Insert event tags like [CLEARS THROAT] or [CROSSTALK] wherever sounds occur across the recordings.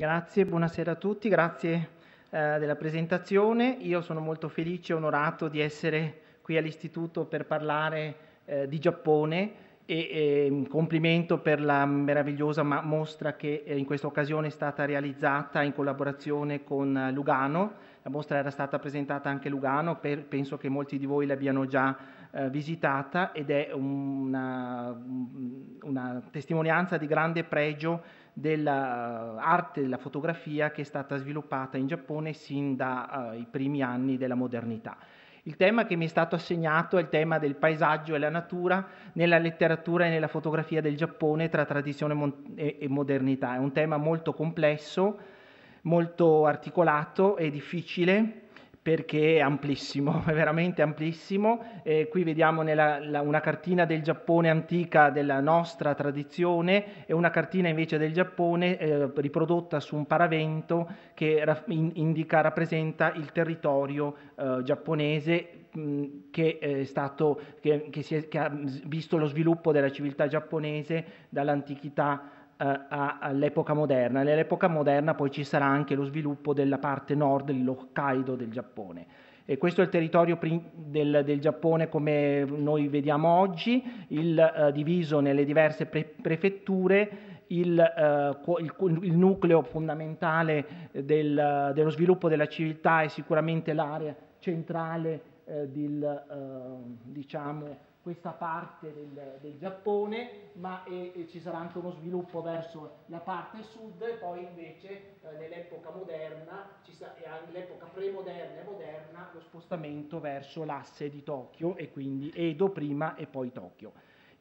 Grazie, buonasera a tutti, grazie eh, della presentazione. Io sono molto felice e onorato di essere qui all'Istituto per parlare eh, di Giappone e eh, complimento per la meravigliosa mostra che eh, in questa occasione è stata realizzata in collaborazione con eh, Lugano. La mostra era stata presentata anche a Lugano, per, penso che molti di voi l'abbiano già eh, visitata ed è una, una, testimonianza di grande pregio dell'arte eh, della fotografia che è stata sviluppata in Giappone sin dai eh, primi anni della modernità. Il tema che mi è stato assegnato è il tema del paesaggio e la natura nella letteratura e nella fotografia del Giappone tra tradizione e modernità. È un tema molto complesso, molto articolato e difficile perché è amplissimo, [LAUGHS] è veramente amplissimo. Eh, qui vediamo nella, la, una cartina del Giappone antica della nostra tradizione e una cartina invece del Giappone eh, riprodotta su un paravento che ra- in, indica, rappresenta il territorio eh, giapponese che, stato, che, che, si è, che ha visto lo sviluppo della civiltà giapponese dall'antichità eh, all'epoca moderna. Nell'epoca moderna poi ci sarà anche lo sviluppo della parte nord, l'Hokkaido del Giappone. E questo è il territorio del, del Giappone come noi vediamo oggi, il, eh, diviso nelle diverse pre- prefetture. Il, eh, il, il, nucleo fondamentale del, dello sviluppo della civiltà è sicuramente l'area centrale eh, del, eh, diciamo, questa parte del, del Giappone, ma e, e ci sarà anche uno sviluppo verso la parte sud e poi invece eh, nell'epoca moderna, e nell'epoca premoderna e moderna, lo spostamento verso l'asse di Tokyo e quindi Edo prima e poi Tokyo.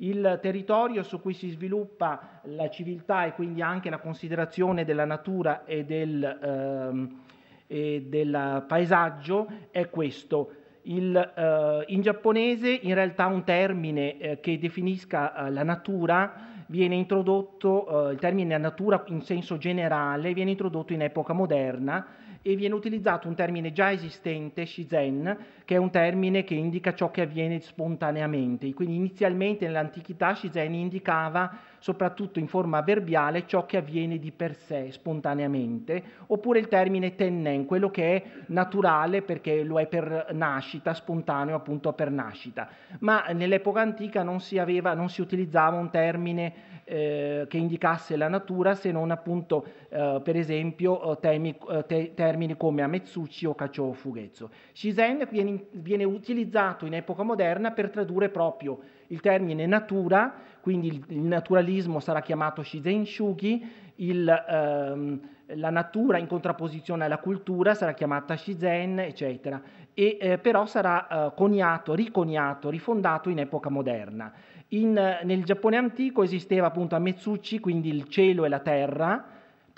Il territorio su cui si sviluppa la civiltà e quindi anche la considerazione della natura e del... Ehm, e del eh, paesaggio è questo, il, eh, in giapponese in realtà un termine eh, che definisca eh, la natura viene introdotto, eh, il termine natura in senso generale viene introdotto in epoca moderna e viene utilizzato un termine già esistente, Shizen, che è un termine che indica ciò che avviene spontaneamente. Quindi inizialmente nell'antichità Shizen indicava soprattutto in forma verbiale ciò che avviene di per sé, spontaneamente, oppure il termine tennen, quello che è naturale perché lo è per nascita, spontaneo appunto per nascita. Ma nell'epoca antica non si, aveva, non si utilizzava un termine eh, che indicasse la natura se non appunto eh, per esempio eh, temi, eh, te, termini come ametsuchi o cacio fughezzo. Shizen viene viene utilizzato in epoca moderna per tradurre proprio il termine natura, quindi il, naturalismo sarà chiamato Shizenshugi, il, ehm, la natura in contrapposizione alla cultura sarà chiamata Shizen, eccetera, e eh, però sarà eh, coniato, riconiato, rifondato in epoca moderna. In, nel Giappone antico esisteva appunto a Metsuchi, quindi il cielo e la terra,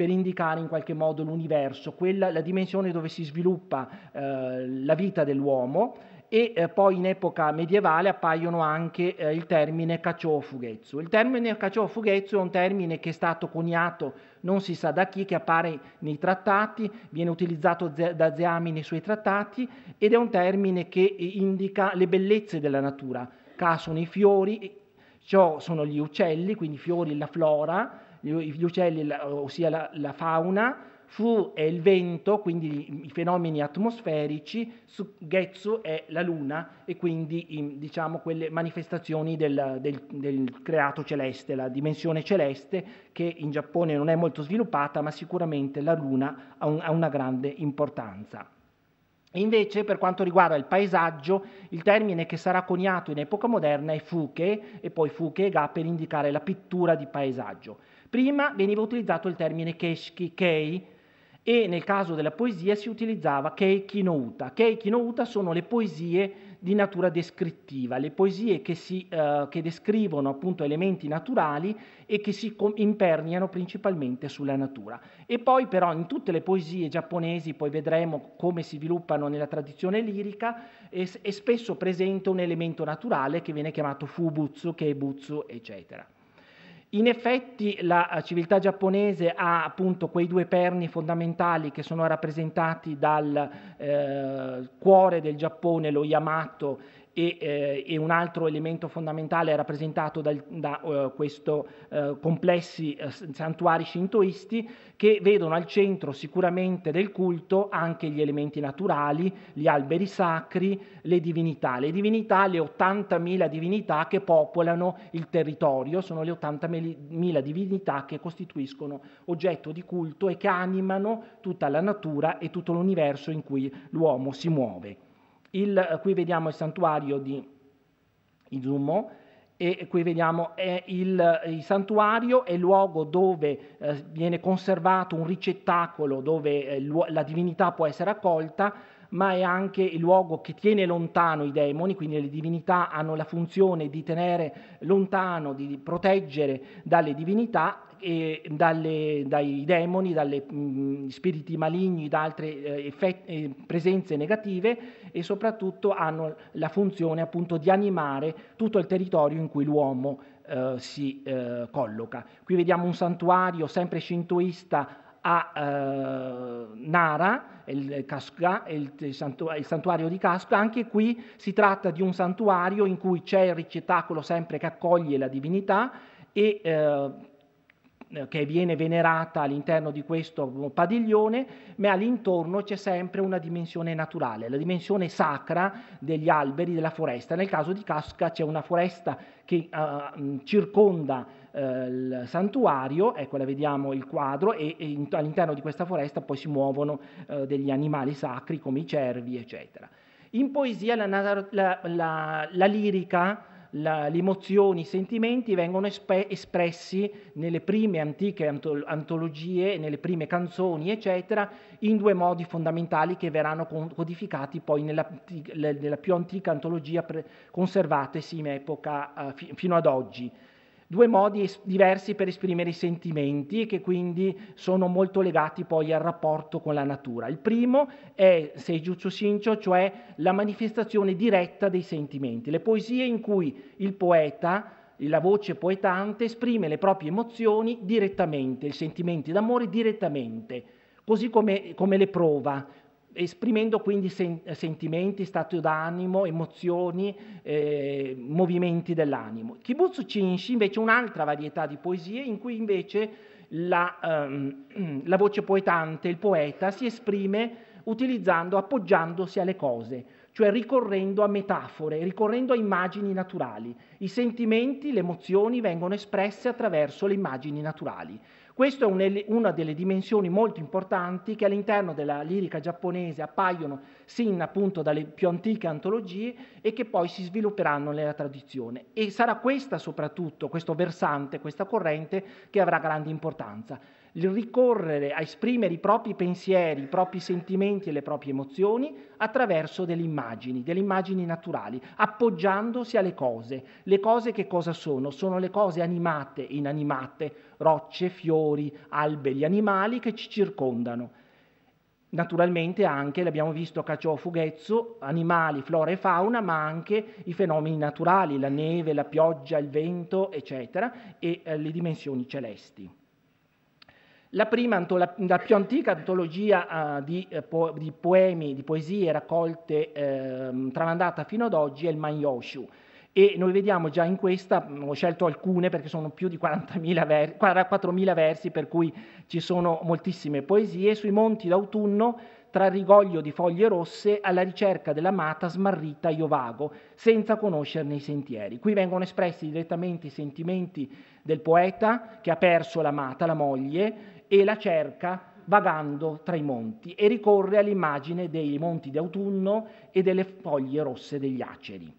per indicare in qualche modo l'universo, quella, la dimensione dove si sviluppa eh, la vita dell'uomo e eh, poi in epoca medievale appaiono anche eh, il termine cacciò fughezzo. Il termine cacciò fughezzo è un termine che è stato coniato non si sa da chi, che appare nei trattati, viene utilizzato ze- da Zeami nei suoi trattati ed è un termine che indica le bellezze della natura. Ca sono i fiori, ciò sono gli uccelli, quindi i fiori, la flora, gli uccelli, ossia la, la, fauna, Fu è il vento, quindi i fenomeni atmosferici, su, Getsu è la luna e quindi diciamo quelle manifestazioni del, del, del creato celeste, la dimensione celeste che in Giappone non è molto sviluppata, ma sicuramente la luna ha, un, ha una grande importanza. Invece, per quanto riguarda il paesaggio, il termine che sarà coniato in epoca moderna è fuke e poi fuke ga per indicare la pittura di paesaggio. Prima veniva utilizzato il termine keshki, kei, e nel caso della poesia si utilizzava kei kinouta. Kei kinouta sono le poesie di natura descrittiva, le poesie che, si, eh, che descrivono appunto elementi naturali e che si com- imperniano principalmente sulla natura. E poi però in tutte le poesie giapponesi, poi vedremo come si sviluppano nella tradizione lirica, è, è spesso presente un elemento naturale che viene chiamato fubutsu, keibutsu, eccetera. In effetti la eh, civiltà giapponese ha appunto quei due perni fondamentali che sono rappresentati dal eh, cuore del Giappone, lo Yamato, e, eh, e, un altro elemento fondamentale è rappresentato dal, da uh, eh, questi uh, eh, complessi uh, santuari shintoisti che vedono al centro sicuramente del culto anche gli elementi naturali, gli alberi sacri, le divinità. Le divinità, le 80.000 divinità che popolano il territorio, sono le 80.000 divinità che costituiscono oggetto di culto e che animano tutta la natura e tutto l'universo in cui l'uomo si muove. Il, eh, qui vediamo il santuario di Izumo e qui vediamo il, eh, il, santuario è il luogo dove eh, viene conservato un ricettacolo dove eh, la divinità può essere accolta, ma è anche il luogo che tiene lontano i demoni, quindi le divinità hanno la funzione di tenere lontano, di proteggere dalle divinità dalle, dai demoni, dagli mm, spiriti maligni, da altre eh, eh, presenze negative e soprattutto hanno la funzione appunto di animare tutto il territorio in cui l'uomo eh, si eh, colloca. Qui vediamo un santuario sempre shintoista a eh, Nara, il, Casca, il, il santuario di Casca, anche qui si tratta di un santuario in cui c'è il ricettacolo sempre che accoglie la divinità e eh, che viene venerata all'interno di questo padiglione, ma all'intorno c'è sempre una dimensione naturale, la dimensione sacra degli alberi della foresta. Nel caso di Casca c'è una foresta che uh, circonda eh, il santuario, ecco la vediamo il quadro, e, e all'interno di questa foresta poi si muovono uh, degli animali sacri come i cervi, eccetera. In poesia la, la, la, la lirica la, le emozioni, i sentimenti vengono espe- espressi nelle prime antiche anto- antologie, nelle prime canzoni, eccetera, in due modi fondamentali che verranno con- codificati poi nella, nella, più antica antologia pre- conservatesi in epoca uh, fi- fino ad oggi due modi es- diversi per esprimere i sentimenti che quindi sono molto legati poi al rapporto con la natura. Il primo è Seijutsu Shincho, cioè la manifestazione diretta dei sentimenti, le poesie in cui il poeta la voce poetante esprime le proprie emozioni direttamente, i sentimenti d'amore direttamente, così come, come le prova esprimendo quindi sen- sentimenti, stato d'animo, emozioni, eh, movimenti dell'animo. Kibutsu Chinshi invece è un'altra varietà di poesie in cui invece la, ehm, [CLEARS THROAT] la voce poetante, il poeta, si esprime utilizzando, appoggiandosi alle cose, cioè ricorrendo a metafore, ricorrendo a immagini naturali. I sentimenti, le emozioni vengono espresse attraverso le immagini naturali. Questa è una delle dimensioni molto importanti che all'interno della lirica giapponese appaiono sin appunto dalle più antiche antologie e che poi si svilupperanno nella tradizione. E sarà questa soprattutto, questo versante, questa corrente che avrà grande importanza il ricorrere a esprimere i propri pensieri, i propri sentimenti e le proprie emozioni attraverso delle immagini, delle immagini naturali, appoggiandosi alle cose. Le cose che cosa sono? Sono le cose animate e inanimate, rocce, fiori, alberi, animali che ci circondano. Naturalmente anche, l'abbiamo visto a Cacio Fughezzo, animali, flora e fauna, ma anche i fenomeni naturali, la neve, la pioggia, il vento, eccetera, e eh, le dimensioni celesti. La prima, la più antica antologia uh, di, eh, po di, poemi, di poesie raccolte, eh, tramandata fino ad oggi, è il Manyoshu. E noi vediamo già in questa, mm, ho scelto alcune perché sono più di 40.000 ver 4.000 versi, per cui ci sono moltissime poesie, sui monti d'autunno tra rigoglio di foglie rosse alla ricerca dell'amata smarrita io vago, senza conoscerne i sentieri. Qui vengono espressi direttamente i sentimenti del poeta che ha perso l'amata, la moglie, e la cerca vagando tra i monti e ricorre all'immagine dei monti d'autunno e delle foglie rosse degli aceri.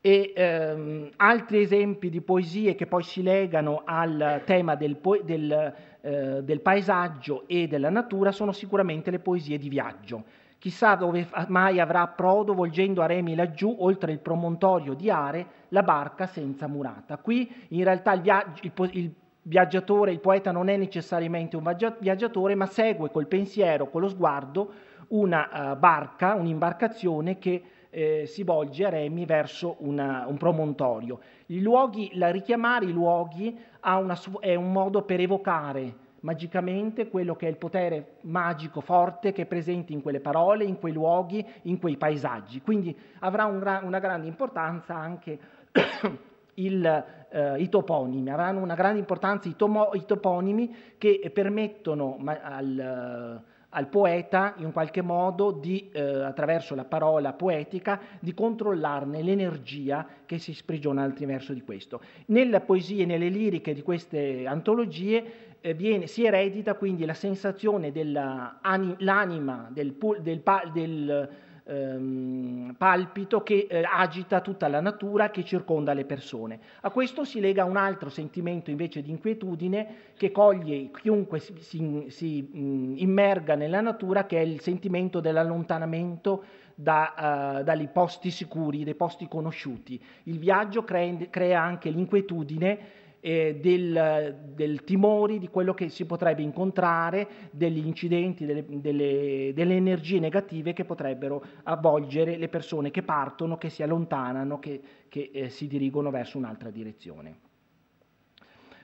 E, ehm, altri esempi di poesie che poi si legano al tema del, del, eh, del paesaggio e della natura sono sicuramente le poesie di viaggio. Chissà dove mai avrà approdo, volgendo a remi laggiù, oltre il promontorio di Are, la barca senza murata. Qui in realtà il, viaggio, il, il viaggiatore, il poeta non è necessariamente un viaggiatore, ma segue col pensiero, con lo sguardo, una eh, barca, un'imbarcazione che eh, si volge a remi verso una, un promontorio. I luoghi, la, richiamare i luoghi una, è un modo per evocare magicamente quello che è il potere magico forte che è presente in quelle parole, in quei luoghi, in quei paesaggi. Quindi avrà un, una grande importanza anche [COUGHS] il eh, i toponimi, avranno una grande importanza i, tomo, i toponimi che permettono ma, al, eh, al, poeta in qualche modo di, eh, attraverso la parola poetica, di controllarne l'energia che si sprigiona verso di questo. Nella poesia e nelle liriche di queste antologie eh, Viene, si eredita quindi la sensazione dell'anima, del, del, del, ehm, palpito che eh, agita tutta la natura che circonda le persone. A questo si lega un altro sentimento invece di inquietudine che coglie chiunque si, si, si mh, mm, immerga nella natura, che è il sentimento dell'allontanamento da, uh, dai posti sicuri, dai posti conosciuti. Il viaggio crea, crea anche l'inquietudine eh, del, del, timore di quello che si potrebbe incontrare, degli incidenti, delle, delle, delle, energie negative che potrebbero avvolgere le persone che partono, che si allontanano, che, che eh, si dirigono verso un'altra direzione.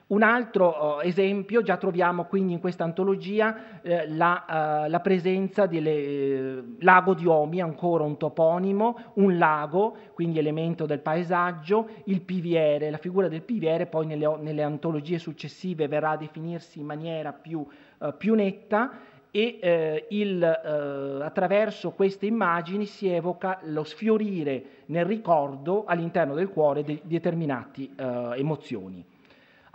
Un altro eh, esempio, già troviamo quindi in questa antologia eh, la, eh, la, presenza del eh, lago di Omi, ancora un toponimo, un lago, quindi elemento del paesaggio, il piviere, la figura del piviere poi nelle, nelle antologie successive verrà a definirsi in maniera più, eh, più netta e eh, il, attraverso queste immagini si evoca lo sfiorire nel ricordo all'interno del cuore di determinate emozioni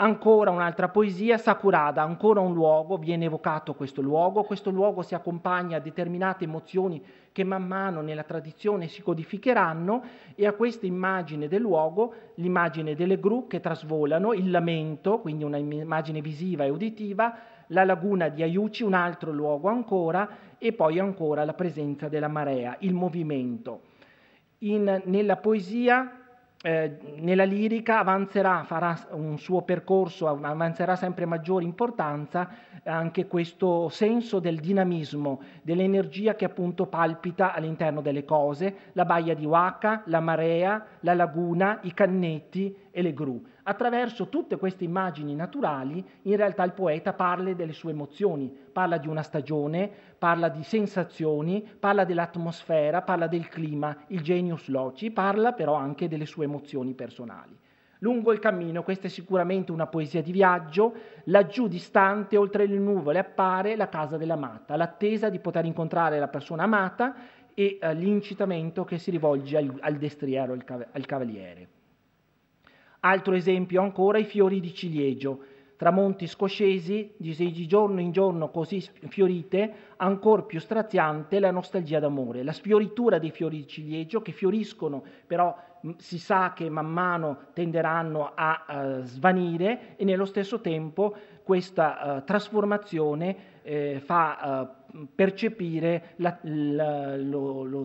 ancora un'altra poesia, Sakurada, ancora un luogo, viene evocato questo luogo, questo luogo si accompagna a determinate emozioni che man mano nella tradizione si codificheranno e a questa immagine del luogo, l'immagine delle gru che trasvolano, il lamento, quindi un'immagine visiva e uditiva, la laguna di Aiuci, un altro luogo ancora, e poi ancora la presenza della marea, il movimento. In, nella poesia eh, nella lirica avanzerà, farà un suo percorso, avanzerà sempre maggiore importanza eh, anche questo senso del dinamismo, dell'energia che appunto palpita all'interno delle cose, la baia di Waka, la marea, la laguna, i cannetti e le gru attraverso tutte queste immagini naturali, in realtà il poeta parla delle sue emozioni, parla di una stagione, parla di sensazioni, parla dell'atmosfera, parla del clima, il genius loci, parla però anche delle sue emozioni personali. Lungo il cammino, questa è sicuramente una poesia di viaggio, laggiù distante, oltre le nuvole, appare la casa dell'amata, l'attesa di poter incontrare la persona amata e eh, l'incitamento che si rivolge al, al destriero, al, cav- al cavaliere. Altro esempio ancora i fiori di ciliegio, tramonti scoscesi, di giorno in giorno così fiorite, ancor più straziante la nostalgia d'amore. La sfioritura dei fiori di ciliegio che fioriscono, però si sa che man mano tenderanno a uh, svanire e nello stesso tempo questa uh, trasformazione eh, fa uh, percepire la, la, lo, lo,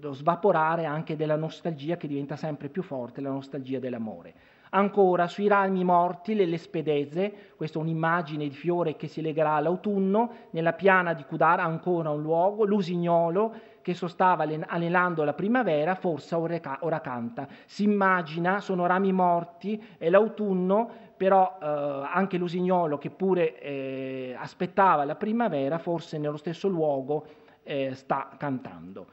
lo svaporare anche della nostalgia che diventa sempre più forte, la nostalgia dell'amore. Ancora sui rami morti le lespedeze, questa è un'immagine di fiore che si legherà all'autunno, nella piana di Cudara ancora un luogo, l'usignolo che sostava anelando la primavera, forse ora canta. Si immagina, sono rami morti, è l'autunno, però eh, anche l'usignolo che pure eh, aspettava la primavera, forse nello stesso luogo eh, sta cantando.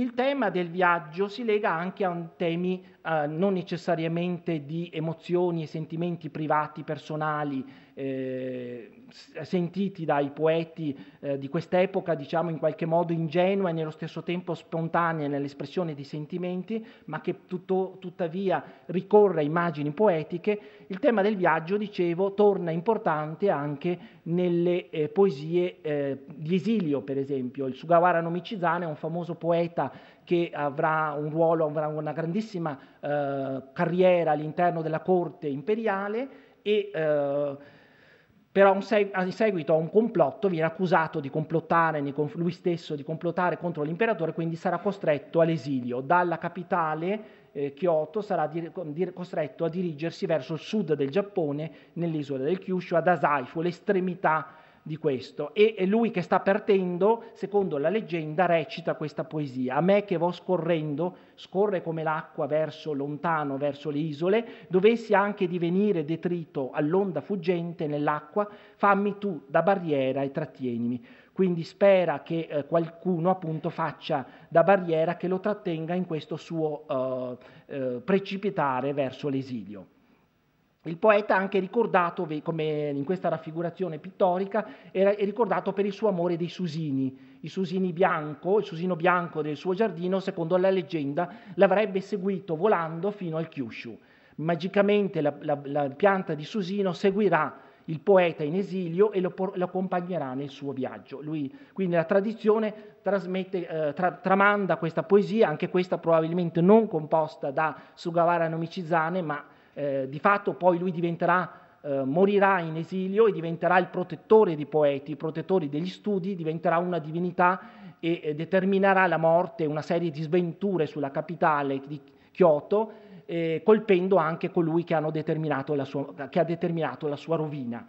Il tema del viaggio si lega anche a temi eh, non necessariamente di emozioni e sentimenti privati, personali, eh, sentiti dai poeti eh, di quest'epoca, diciamo in qualche modo ingenue e nello stesso tempo spontanee nell'espressione di sentimenti, ma che tutto, tuttavia ricorre a immagini poetiche, il tema del viaggio, dicevo, torna importante anche nelle eh, poesie eh, di esilio, per esempio. Il Sugawara Nomicizane è un famoso poeta che avrà un ruolo, avrà una grandissima eh, carriera all'interno della corte imperiale e eh, però in seguito a un complotto viene accusato di complottare lui stesso di complottare contro l'imperatore, quindi sarà costretto all'esilio. Dalla capitale eh, Kyoto sarà dir- costretto a dirigersi verso il sud del Giappone, nell'isola del Kyushu, ad Asaifu, l'estremità di questo e lui che sta partendo, secondo la leggenda, recita questa poesia. A me che vo scorrendo, scorre come l'acqua verso lontano, verso le isole, dovessi anche divenire detrito all'onda fuggente nell'acqua, fammi tu da barriera e trattienimi. Quindi spera che eh, qualcuno appunto faccia da barriera che lo trattenga in questo suo eh, eh, precipitare verso l'esilio. Il poeta è anche ricordato, come in questa raffigurazione pittorica, è ricordato per il suo amore dei susini. I susini bianco, il susino bianco del suo giardino, secondo la leggenda, l'avrebbe seguito volando fino al Kyushu. Magicamente la, la, la pianta di susino seguirà il poeta in esilio e lo, lo, accompagnerà nel suo viaggio. Lui, quindi la tradizione eh, tra, tramanda questa poesia, anche questa probabilmente non composta da Sugawara Nomicizane, ma eh, di fatto poi lui diventerà, eh, morirà in esilio e diventerà il protettore dei poeti, il protettore degli studi, diventerà una divinità e eh, determinerà la morte, una serie di sventure sulla capitale di Kyoto, eh, colpendo anche colui che, determinato sua, che ha determinato la sua rovina.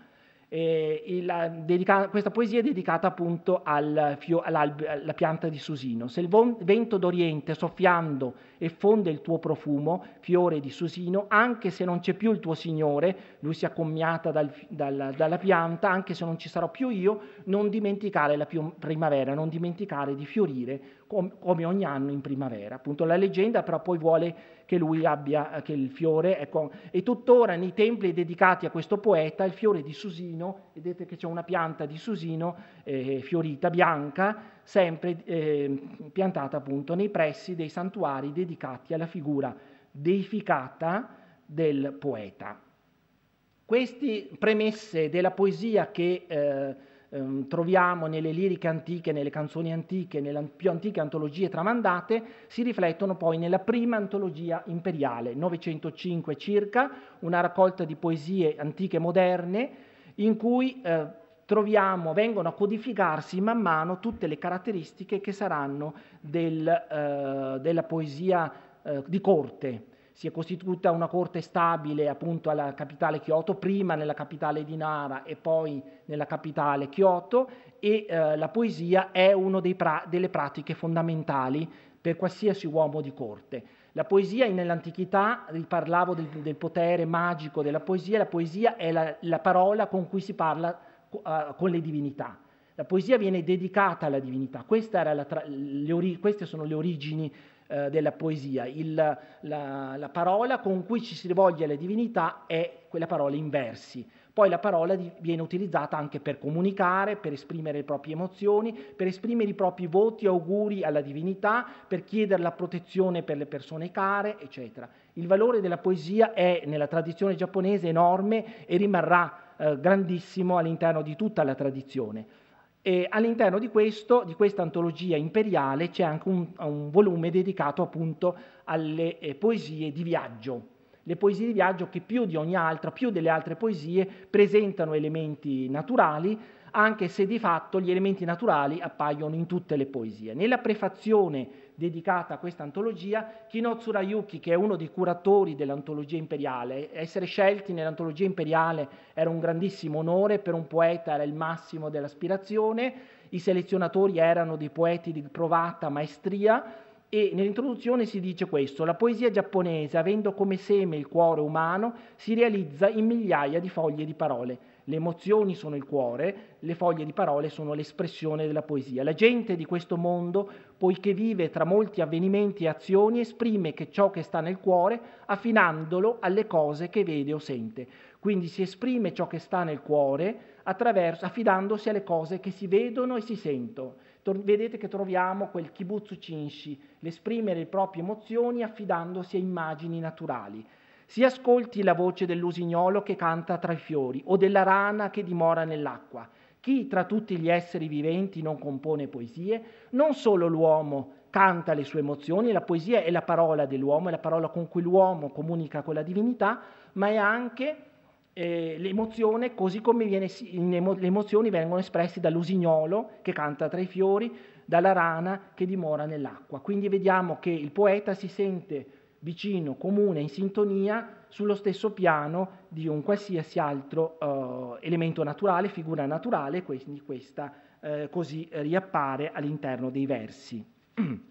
Eh, il, dedica, questa poesia è dedicata appunto al fio, alla pianta di Susino. Se il vento d'Oriente soffiando effonde il tuo profumo, fiore di Susino, anche se non c'è più il tuo Signore, lui si accommiata dal, dal, dalla pianta, anche se non ci sarò più io, non dimenticare la primavera, non dimenticare di fiorire com- come ogni anno in primavera. Appunto la leggenda però poi vuole che lui abbia che il fiore, ecco, e tuttora nei templi dedicati a questo poeta il fiore di Susino, vedete che c'è una pianta di Susino eh, fiorita, bianca, sempre eh, piantata appunto nei pressi dei santuari dedicati alla figura deificata del poeta. Queste premesse della poesia che... Eh, ehm, troviamo nelle liriche antiche, nelle canzoni antiche, nelle più antiche antologie tramandate, si riflettono poi nella prima antologia imperiale, 905 circa, una raccolta di poesie antiche e moderne in cui eh, troviamo, vengono a codificarsi man mano tutte le caratteristiche che saranno del, eh, della poesia eh, di corte, si è costituita una corte stabile appunto alla capitale Kyoto, prima nella capitale di Nara e poi nella capitale Kyoto e eh, la poesia è una pra- delle pratiche fondamentali per qualsiasi uomo di corte. La poesia nell'antichità, riparlavo del, del potere magico della poesia, la poesia è la, la parola con cui si parla uh, con le divinità. La poesia viene dedicata alla divinità, tra- ori- queste sono le origini eh, della poesia. Il, la, la, parola con cui ci si rivolge alle divinità è quella parola in versi. Poi la parola di, viene utilizzata anche per comunicare, per esprimere le proprie emozioni, per esprimere i propri voti, auguri alla divinità, per chiedere la protezione per le persone care, eccetera. Il valore della poesia è nella tradizione giapponese enorme e rimarrà eh, grandissimo all'interno di tutta la tradizione. E all'interno di, questo, di questa antologia imperiale c'è anche un, un volume dedicato appunto alle eh, poesie di viaggio, le poesie di viaggio che più di ogni altra, più delle altre poesie, presentano elementi naturali, anche se di fatto gli elementi naturali appaiono in tutte le poesie. Nella prefazione dedicata a questa antologia, Kinotsura Yuki, che è uno dei curatori dell'antologia imperiale, essere scelti nell'antologia imperiale era un grandissimo onore, per un poeta era il massimo dell'aspirazione, i selezionatori erano dei poeti di provata maestria, e nell'introduzione si dice questo, la poesia giapponese, avendo come seme il cuore umano, si realizza in migliaia di foglie di parole le emozioni sono il cuore, le foglie di parole sono l'espressione della poesia. La gente di questo mondo, poiché vive tra molti avvenimenti e azioni, esprime che ciò che sta nel cuore affinandolo alle cose che vede o sente. Quindi si esprime ciò che sta nel cuore affidandosi alle cose che si vedono e si sentono. Tor- vedete che troviamo quel kibutsu cinshi, l'esprimere le proprie emozioni affidandosi a immagini naturali si ascolti la voce dell'usignolo che canta tra i fiori o della rana che dimora nell'acqua, chi tra tutti gli esseri viventi non compone poesie, non solo l'uomo canta le sue emozioni, la poesia è la parola dell'uomo, è la parola con cui l'uomo comunica con la divinità, ma è anche eh, l'emozione, così come viene, le emozioni vengono espresse dall'usignolo che canta tra i fiori, dalla rana che dimora nell'acqua. Quindi vediamo che il poeta si sente vicino, comune, in sintonia sullo stesso piano di un qualsiasi altro eh, elemento naturale, figura naturale, quindi questa eh, così riappare all'interno dei versi. [CLEARS THROAT]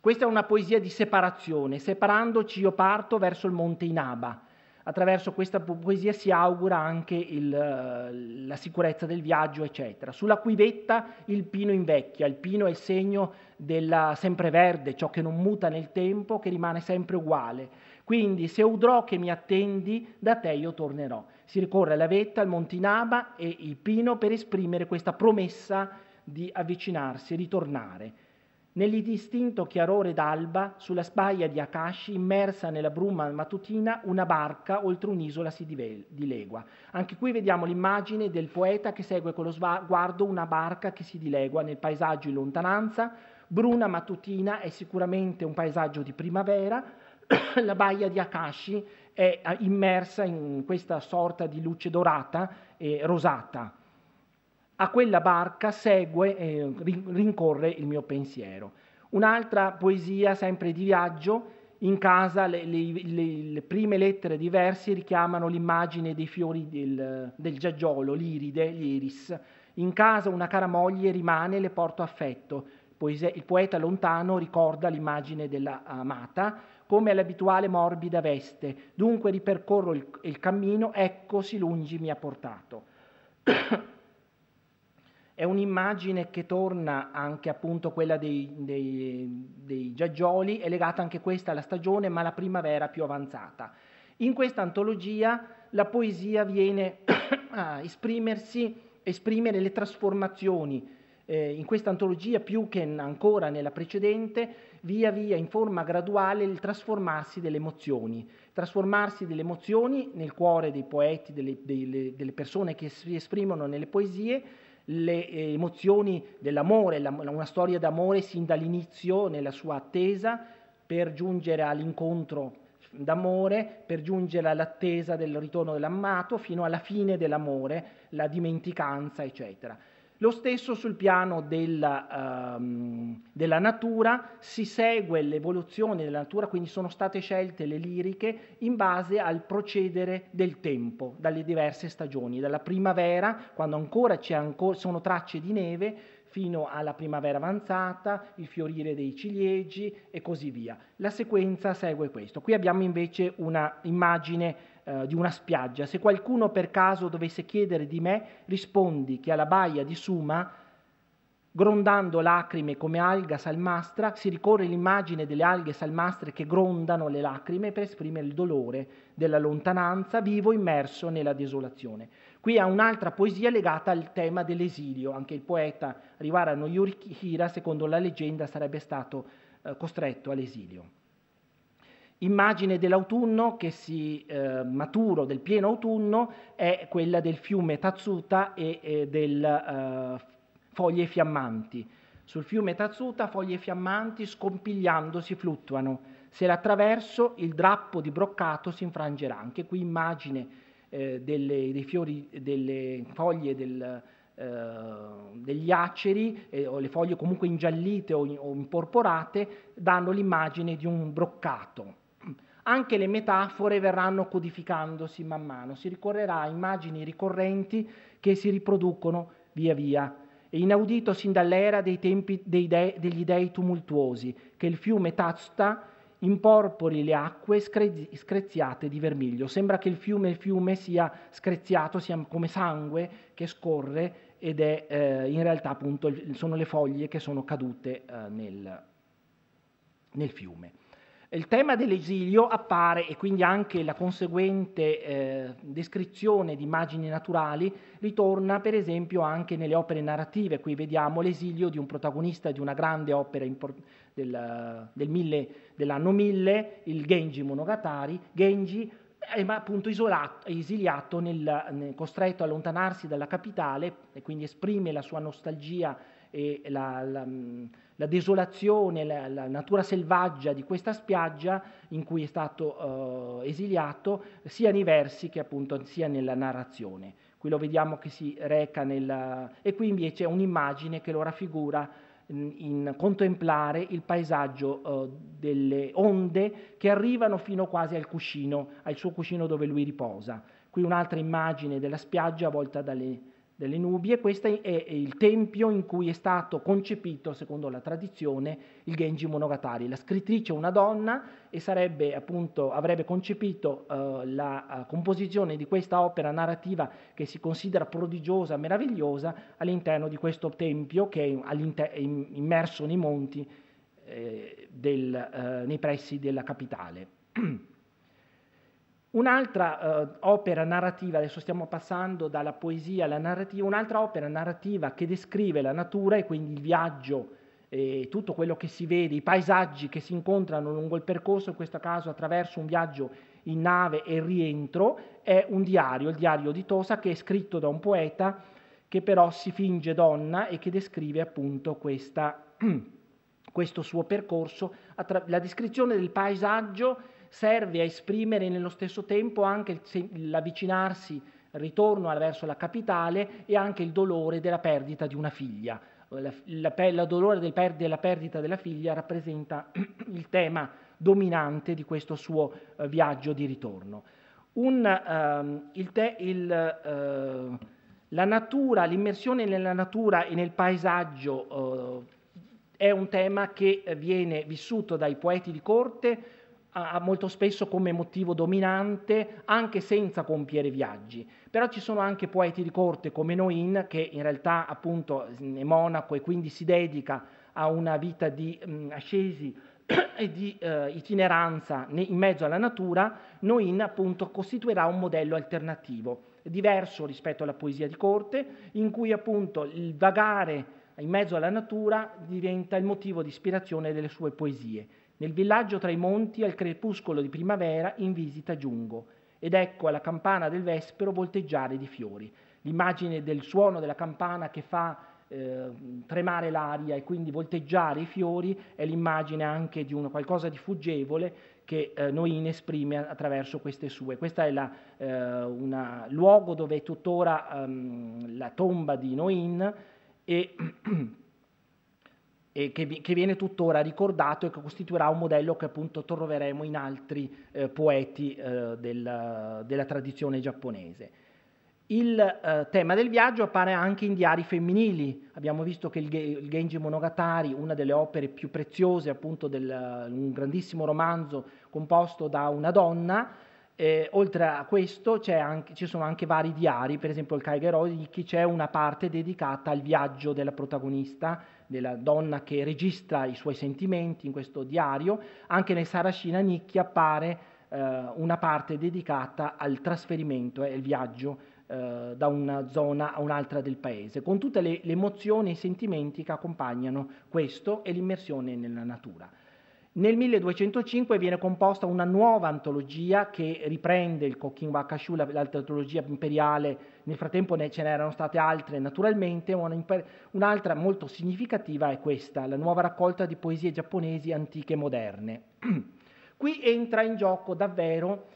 Questa è una poesia di separazione, separandoci io parto verso il monte Inaba, attraverso questa poesia si augura anche il, la sicurezza del viaggio, eccetera. Sulla cuvetta il pino invecchia, il pino è il segno del sempreverde, ciò che non muta nel tempo, che rimane sempre uguale. Quindi se udrò che mi attendi, da te io tornerò. Si ricorre alla vetta, al Montinaba e il pino per esprimere questa promessa di avvicinarsi, ritornare. Nell'indistinto chiarore d'alba, sulla spaglia di Akashi, immersa nella bruma matutina, una barca oltre un'isola si dilegua. Anche qui vediamo l'immagine del poeta che segue con lo sguardo una barca che si dilegua nel paesaggio in lontananza. Bruna matutina è sicuramente un paesaggio di primavera. [COUGHS] La baia di Akashi è immersa in questa sorta di luce dorata e rosata. A quella barca segue e eh, rincorre il mio pensiero. Un'altra poesia, sempre di viaggio, in casa le, le, le, le, prime lettere di versi richiamano l'immagine dei fiori del, del giagiolo, l'iride, l'iris. In casa una cara moglie rimane e le porto affetto. il poeta lontano ricorda l'immagine dell'amata come all'abituale morbida veste. Dunque ripercorro il, il cammino, ecco si lungi mi ha portato. [COUGHS] È un'immagine che torna anche appunto quella dei, dei, dei giaggioli, è legata anche questa alla stagione, ma alla primavera più avanzata. In questa antologia la poesia viene [COUGHS] a esprimersi, esprimere le trasformazioni eh, in questa antologia più che ancora nella precedente, via via in forma graduale il trasformarsi delle emozioni, trasformarsi delle emozioni nel cuore dei poeti, delle, delle, delle persone che si esprimono nelle poesie le eh, emozioni dell'amore, una storia d'amore sin dall'inizio nella sua attesa per giungere all'incontro d'amore, per giungere all'attesa del ritorno dell'amato fino alla fine dell'amore, la dimenticanza, eccetera. Lo stesso sul piano della, um, ehm, della natura, si segue l'evoluzione della natura, quindi sono state scelte le liriche in base al procedere del tempo, dalle diverse stagioni, dalla primavera, quando ancora, ci sono tracce di neve, fino alla primavera avanzata, il fiorire dei ciliegi e così via. La sequenza segue questo. Qui abbiamo invece una immagine eh, di una spiaggia. Se qualcuno per caso dovesse chiedere di me, rispondi che alla baia di Suma, grondando lacrime come alga salmastra, si ricorre l'immagine delle alghe salmastre che grondano le lacrime per esprimere il dolore della lontananza, vivo immerso nella desolazione. Qui ha un'altra poesia legata al tema dell'esilio. Anche il poeta Rivara Noyurihira, secondo la leggenda, sarebbe stato eh, costretto all'esilio. Immagine dell'autunno che si eh, maturo, del pieno autunno, è quella del fiume Tazuta e, e delle eh, foglie fiammanti. Sul fiume Tazuta foglie fiammanti scompigliandosi fluttuano. Se l'attraverso il drappo di broccato si infrangerà. Anche qui immagine eh, delle, dei fiori, delle foglie del, eh, degli aceri eh, o le foglie comunque ingiallite o, o, imporporate danno l'immagine di un broccato. Anche le metafore verranno codificandosi man mano, si ricorrerà a immagini ricorrenti che si riproducono via via. È inaudito sin dall'era dei tempi dei de- degli dei tumultuosi, che il fiume Tazta imporpori le acque screzi- screziate di vermiglio. Sembra che il fiume, il fiume sia screziato, sia come sangue che scorre ed è eh, in realtà appunto sono le foglie che sono cadute eh, nel, nel fiume. Il tema dell'esilio appare, e quindi anche la conseguente eh, descrizione di immagini naturali, ritorna per esempio anche nelle opere narrative. Qui vediamo l'esilio di un protagonista di una grande opera import- del, del mille, dell'anno 1000, il Genji Monogatari. Genji è appunto isolato, esiliato, nel, nel, costretto a allontanarsi dalla capitale e quindi esprime la sua nostalgia e la, la la desolazione, la, la, natura selvaggia di questa spiaggia in cui è stato eh, esiliato, sia nei versi che appunto sia nella narrazione. Qui lo vediamo che si reca nella... e qui invece è un'immagine che lo raffigura in, in contemplare il paesaggio eh, delle onde che arrivano fino quasi al cuscino, al suo cuscino dove lui riposa. Qui un'altra immagine della spiaggia volta dalle, delle nubi e questo è il tempio in cui è stato concepito, secondo la tradizione, il Genji Monogatari. La scrittrice è una donna e sarebbe, appunto, avrebbe concepito eh, la eh, composizione di questa opera narrativa che si considera prodigiosa, meravigliosa, all'interno di questo tempio che è, immerso nei monti eh, del, eh, nei pressi della capitale. [CLEARS THROAT] Un'altra eh, opera narrativa, adesso stiamo passando dalla poesia alla narrativa, un'altra opera narrativa che descrive la natura e quindi il viaggio, eh, tutto quello che si vede, i paesaggi che si incontrano lungo il percorso, in questo caso attraverso un viaggio in nave e rientro, è un diario, il diario di Tosa, che è scritto da un poeta che però si finge donna e che descrive appunto questa, [CLEARS THROAT] questo suo percorso, la descrizione del paesaggio serve a esprimere nello stesso tempo anche l'avvicinarsi, il ritorno verso la capitale e anche il dolore della perdita di una figlia. Il dolore della perdita della figlia rappresenta [CLEARS THROAT] il tema dominante di questo suo eh, viaggio di ritorno. Un, uh, il te, il, uh, la natura, l'immersione nella natura e nel paesaggio uh, è un tema che viene vissuto dai poeti di corte molto spesso come motivo dominante anche senza compiere viaggi. Però ci sono anche poeti di corte come Noin che in realtà appunto è monaco e quindi si dedica a una vita di mh, mm, ascesi [CLEARS THROAT] e di eh, itineranza in mezzo alla natura, Noin appunto costituirà un modello alternativo, diverso rispetto alla poesia di corte, in cui appunto il vagare in mezzo alla natura diventa il motivo di ispirazione delle sue poesie. Nel villaggio tra i monti, al crepuscolo di primavera, in visita giungo, ed ecco alla campana del vespero volteggiare di fiori. L'immagine del suono della campana che fa eh, tremare l'aria e quindi volteggiare i fiori è l'immagine anche di un qualcosa di fuggevole che eh, Noin esprime attraverso queste sue. Questo è il eh, luogo dove è tuttora ehm, la tomba di Noin e [CLEARS THROAT] e che, che, viene tuttora ricordato e che costituirà un modello che appunto troveremo in altri eh, poeti eh, del, della tradizione giapponese. Il eh, tema del viaggio appare anche in diari femminili, abbiamo visto che il, il Genji Monogatari, una delle opere più preziose appunto del un grandissimo romanzo composto da una donna, eh, oltre a questo anche, ci sono anche vari diari, per esempio il Kaigero Iki c'è una parte dedicata al viaggio della protagonista della donna che registra i suoi sentimenti in questo diario, anche nel Saracina Nicchi appare eh, una parte dedicata al trasferimento e eh, al viaggio eh, da una zona a un'altra del paese, con tutte le, le emozioni e i sentimenti che accompagnano questo e l'immersione nella natura. Nel 1205 viene composta una nuova antologia che riprende il Kokin Wakashu, l'altra antologia imperiale, nel frattempo ne, ce n'erano state altre naturalmente, un'altra molto significativa è questa, la nuova raccolta di poesie giapponesi antiche e moderne. [CLEARS THROAT] Qui entra in gioco davvero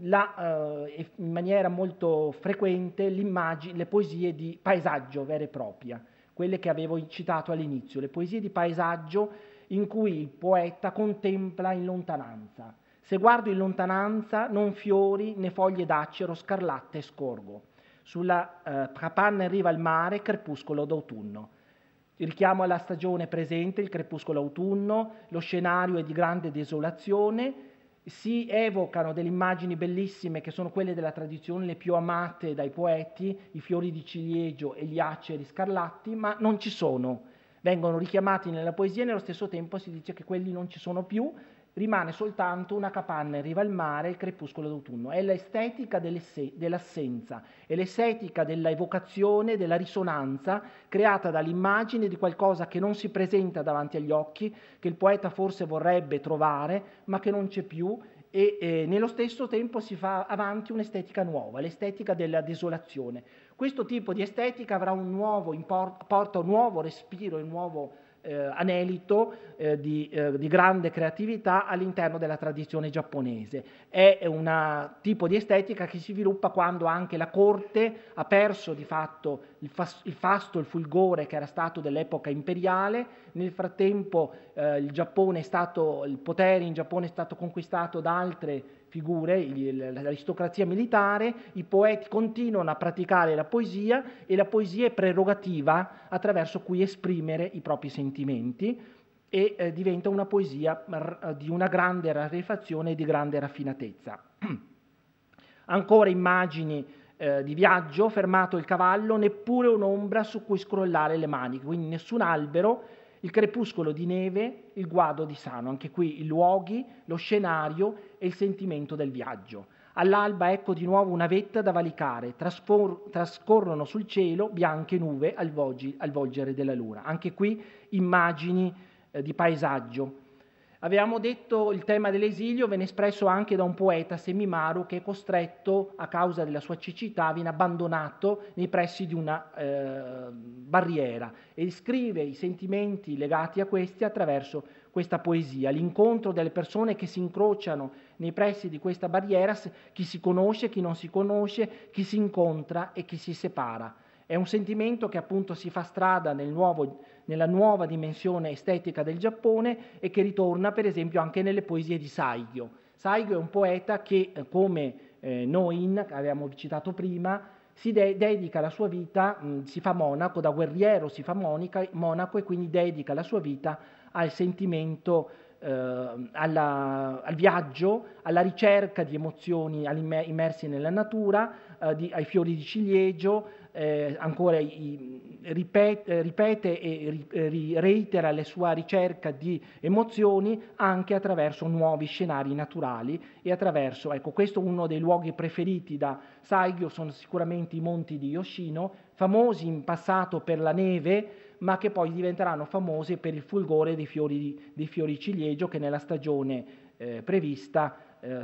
la, eh, in maniera molto frequente le poesie di paesaggio vera e propria, quelle che avevo citato all'inizio, le poesie di paesaggio in cui il poeta contempla in lontananza. Se guardo in lontananza non fiori né foglie d'acero, scarlatte scorgo. Sulla eh, capanna in riva al mare, crepuscolo d'autunno. Il richiamo alla stagione presente, il crepuscolo autunno, lo scenario è di grande desolazione, si evocano delle immagini bellissime che sono quelle della tradizione, le più amate dai poeti, i fiori di ciliegio e gli aceri scarlatti, ma non ci sono vengono richiamati nella poesia e nello stesso tempo si dice che quelli non ci sono più, rimane soltanto una capanna in riva al mare, e il crepuscolo d'autunno. È l'estetica dell'assenza, è l'estetica dell'evocazione, della risonanza creata dall'immagine di qualcosa che non si presenta davanti agli occhi, che il poeta forse vorrebbe trovare, ma che non c'è più e eh, nello stesso tempo si fa avanti un'estetica nuova, l'estetica della desolazione. Questo tipo di estetica avrà un nuovo import, porta un nuovo respiro, e un nuovo eh, anelito eh, di, eh, di, grande creatività all'interno della tradizione giapponese. È un tipo di estetica che si sviluppa quando anche la corte ha perso di fatto il, fas- il fasto, il fulgore che era stato dell'epoca imperiale, nel frattempo eh, il, Giappone è stato, il potere in Giappone è stato conquistato da altre figure, l'aristocrazia militare, i poeti continuano a praticare la poesia e la poesia è prerogativa attraverso cui esprimere i propri sentimenti e eh, diventa una poesia eh, di una grande rarefazione e di grande raffinatezza. [CLEARS THROAT] Ancora immagini eh, di viaggio, fermato il cavallo, neppure un'ombra su cui scrollare le mani, quindi nessun albero il crepuscolo di neve, il guado di Sano, anche qui i luoghi, lo scenario e il sentimento del viaggio. All'alba ecco di nuovo una vetta da valicare, Trasfor- trascorrono sul cielo bianche nuve al, voggi- al, volgere della luna. Anche qui immagini eh, di paesaggio, Avevamo detto il tema dell'esilio venne espresso anche da un poeta, Semimaru, che è costretto, a causa della sua cecità, viene abbandonato nei pressi di una eh, barriera e scrive i sentimenti legati a questi attraverso questa poesia, l'incontro delle persone che si incrociano nei pressi di questa barriera, chi si conosce, chi non si conosce, chi si incontra e chi si separa. È un sentimento che appunto si fa strada nel nuovo, nella nuova dimensione estetica del Giappone e che ritorna per esempio anche nelle poesie di Saigyo. Saigyo è un poeta che, eh, come eh, Noin, che avevamo citato prima, si de- dedica la sua vita, mh, si fa monaco, da guerriero si fa monica, monaco e quindi dedica la sua vita al sentimento eh, alla, al viaggio, alla ricerca di emozioni immersi nella natura, eh, di, ai fiori di ciliegio, eh, ancora i, ripete, ripete, e ri, ri, reitera la sua ricerca di emozioni anche attraverso nuovi scenari naturali e attraverso, ecco questo è uno dei luoghi preferiti da Saigyo sono sicuramente i monti di Yoshino, famosi in passato per la neve, ma che poi diventeranno famosi per il fulgore dei fiori, dei fiori ciliegio che nella stagione eh, prevista eh,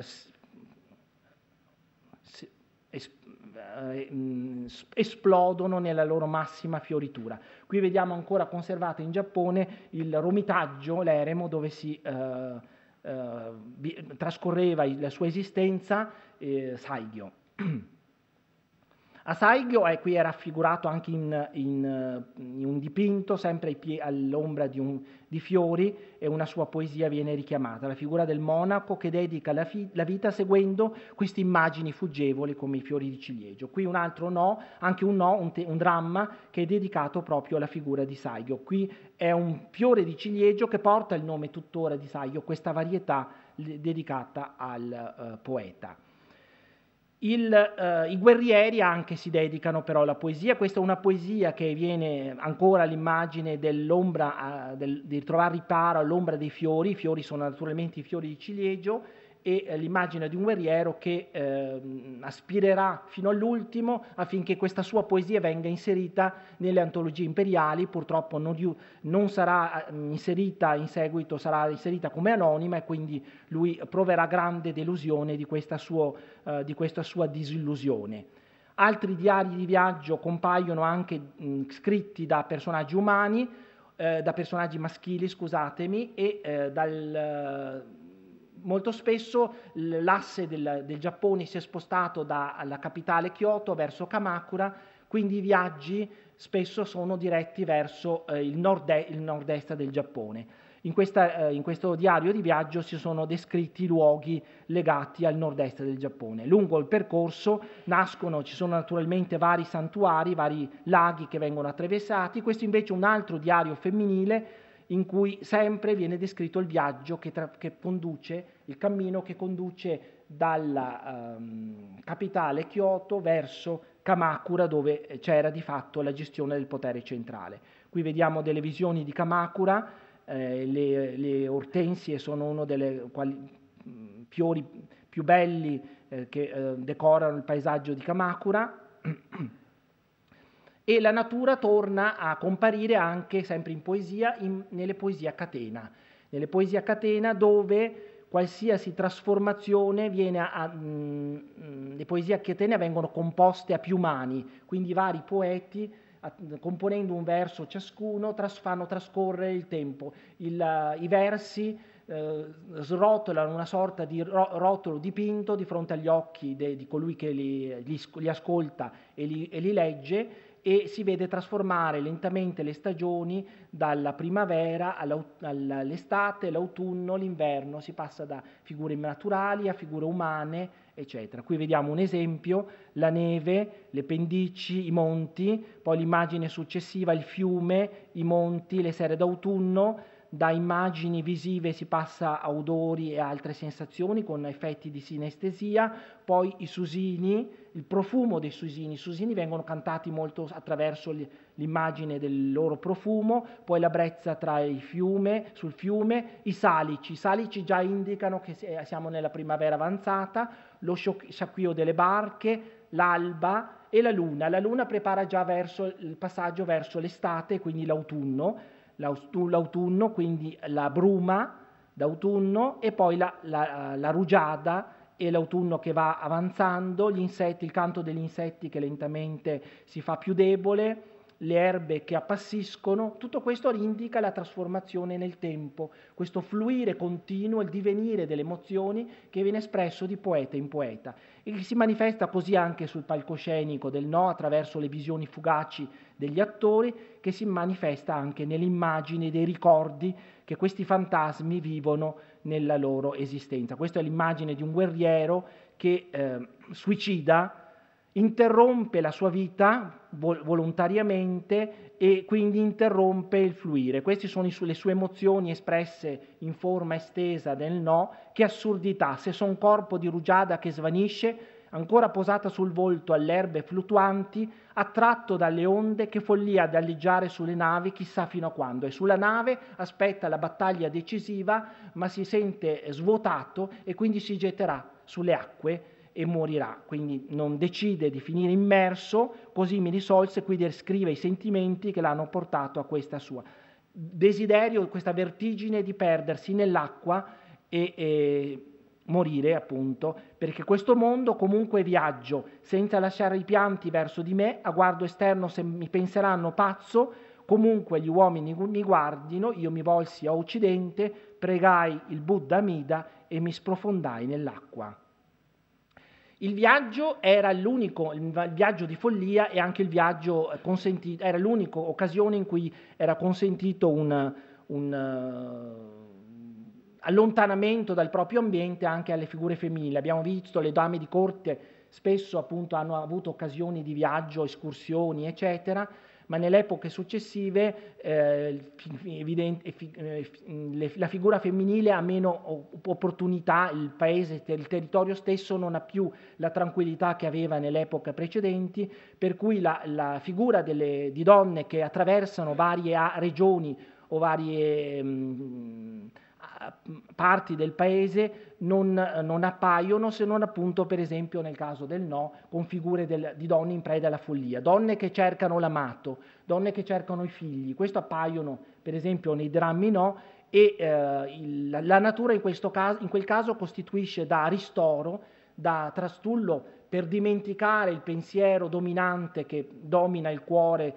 eh, mm, esplodono nella loro massima fioritura. Qui vediamo ancora conservato in Giappone il romitaggio, l'eremo, dove si eh, eh, trascorreva la sua esistenza, eh, Saigyo. [CLEARS THROAT] Asaigyo è qui raffigurato anche in, in, in un dipinto, sempre pie, all'ombra di, un, di, fiori, e una sua poesia viene richiamata, la figura del monaco che dedica la, fi, la vita seguendo queste immagini fuggevoli come i fiori di ciliegio. Qui un altro no, anche un no, un, te, un dramma che è dedicato proprio alla figura di Saigyo. Qui è un fiore di ciliegio che porta il nome tuttora di Saigyo, questa varietà dedicata al eh, poeta. Il, eh, I guerrieri anche si dedicano però alla poesia, questa è una poesia che viene ancora all'immagine dell'ombra, eh, del, di trovare riparo all'ombra dei fiori, i fiori sono naturalmente i fiori di ciliegio, e eh, l'immagine di un guerriero che eh, aspirerà fino all'ultimo affinché questa sua poesia venga inserita nelle antologie imperiali, purtroppo non, non, sarà ehm, inserita in seguito, sarà inserita come anonima e quindi lui proverà grande delusione di questa, suo, eh, di questa sua disillusione. Altri diari di viaggio compaiono anche mh, scritti da personaggi umani, eh, da personaggi maschili, scusatemi, e eh, dal molto spesso l'asse del, del Giappone si è spostato dalla capitale Kyoto verso Kamakura, quindi i viaggi spesso sono diretti verso eh, il, nord- il, nord-est del Giappone. In, questa, eh, in, questo diario di viaggio si sono descritti i luoghi legati al nord-est del Giappone. Lungo il percorso nascono, ci sono naturalmente vari santuari, vari laghi che vengono attraversati. Questo invece è un altro diario femminile in cui sempre viene descritto il viaggio che, tra, che conduce, il cammino che conduce dalla um, capitale Kyoto verso Kamakura dove eh, c'era di fatto la gestione del potere centrale. Qui vediamo delle visioni di Kamakura, eh, le, le, ortensie sono uno dei mm, fiori più belli eh, che eh, decorano il paesaggio di Kamakura. [CLEARS THROAT] e la natura torna a comparire anche sempre in poesia, in, nelle poesie a catena, nelle poesie a catena dove qualsiasi trasformazione viene a, a mh, le poesie a catena vengono composte a più mani, quindi vari poeti componendo un verso ciascuno tras, fanno trascorrere il tempo, il, i versi eh, srotolano una sorta di ro, rotolo dipinto di fronte agli occhi de, di colui che li, li, li ascolta e li, e li legge e si vede trasformare lentamente le stagioni dalla primavera all'estate, l'autunno, l'inverno, si passa da figure naturali a figure umane, eccetera. Qui vediamo un esempio, la neve, le pendici, i monti, poi l'immagine successiva, il fiume, i monti, le sere d'autunno, da immagini visive si passa a odori e altre sensazioni con effetti di sinestesia, poi i susini, il profumo dei susini, i susini vengono cantati molto attraverso l'immagine del loro profumo, poi la brezza tra il fiume, sul fiume, i salici, i salici già indicano che eh, siamo nella primavera avanzata, lo sciacquio delle barche, l'alba e la luna. La luna prepara già verso il passaggio verso l'estate, quindi l'autunno l'autunno, quindi la bruma d'autunno e poi la, la, la rugiada e l'autunno che va avanzando, gli insetti, il canto degli insetti che lentamente si fa più debole, le erbe che appassiscono, tutto questo indica la trasformazione nel tempo, questo fluire continuo, il divenire delle emozioni che viene espresso di poeta in poeta e che si manifesta così anche sul palcoscenico del no attraverso le visioni fugaci degli attori, che si manifesta anche nell'immagine dei ricordi che questi fantasmi vivono nella loro esistenza. Questa è l'immagine di un guerriero che eh, suicida interrompe la sua vita vol- volontariamente e quindi interrompe il fluire. Queste sono su- le sue emozioni espresse in forma estesa del no. Che assurdità, se son corpo di rugiada che svanisce, ancora posata sul volto alle erbe fluttuanti, attratto dalle onde, che follia galleggiare sulle navi chissà fino a quando. E sulla nave aspetta la battaglia decisiva, ma si sente svuotato e quindi si getterà sulle acque e morirà. Quindi non decide di finire immerso, così mi risolse, qui descrive i sentimenti che l'hanno portato a questa sua desiderio, questa vertigine di perdersi nell'acqua e, e morire appunto, perché questo mondo comunque viaggio, senza lasciare i pianti verso di me, a guardo esterno se mi penseranno pazzo, comunque gli uomini mi guardino, io mi volsi a occidente, pregai il Buddha Mida e mi sprofondai nell'acqua. Il viaggio era l'unico, il viaggio di follia e anche il viaggio eh, consentito, era l'unica occasione in cui era consentito un, un uh, allontanamento dal proprio ambiente anche alle figure femminili. Abbiamo visto le dame di corte spesso appunto hanno avuto occasioni di viaggio, escursioni, eccetera ma nelle epoche successive eh, evidente, eh, la figura femminile ha meno opportunità, il paese, il territorio stesso non ha più la tranquillità che aveva nelle epoche precedenti, per cui la, la figura delle, di donne che attraversano varie regioni o varie... Mh, mm, parti del paese non, non, appaiono se non appunto per esempio nel caso del no con figure del, di donne in preda alla follia, donne che cercano l'amato, donne che cercano i figli, questo appaiono per esempio nei drammi no e eh, il, la natura in, caso, in quel caso costituisce da ristoro, da trastullo per dimenticare il pensiero dominante che domina il cuore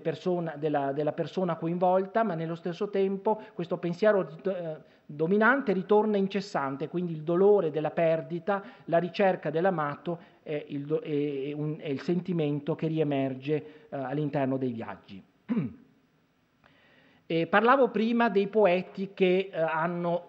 persone, della, della, persona coinvolta, ma nello stesso tempo questo pensiero eh, dominante ritorna incessante, quindi il dolore della perdita, la ricerca dell'amato è il, è un, è il sentimento che riemerge eh, all'interno dei viaggi. [CLEARS THROAT] E parlavo prima dei poeti che eh, hanno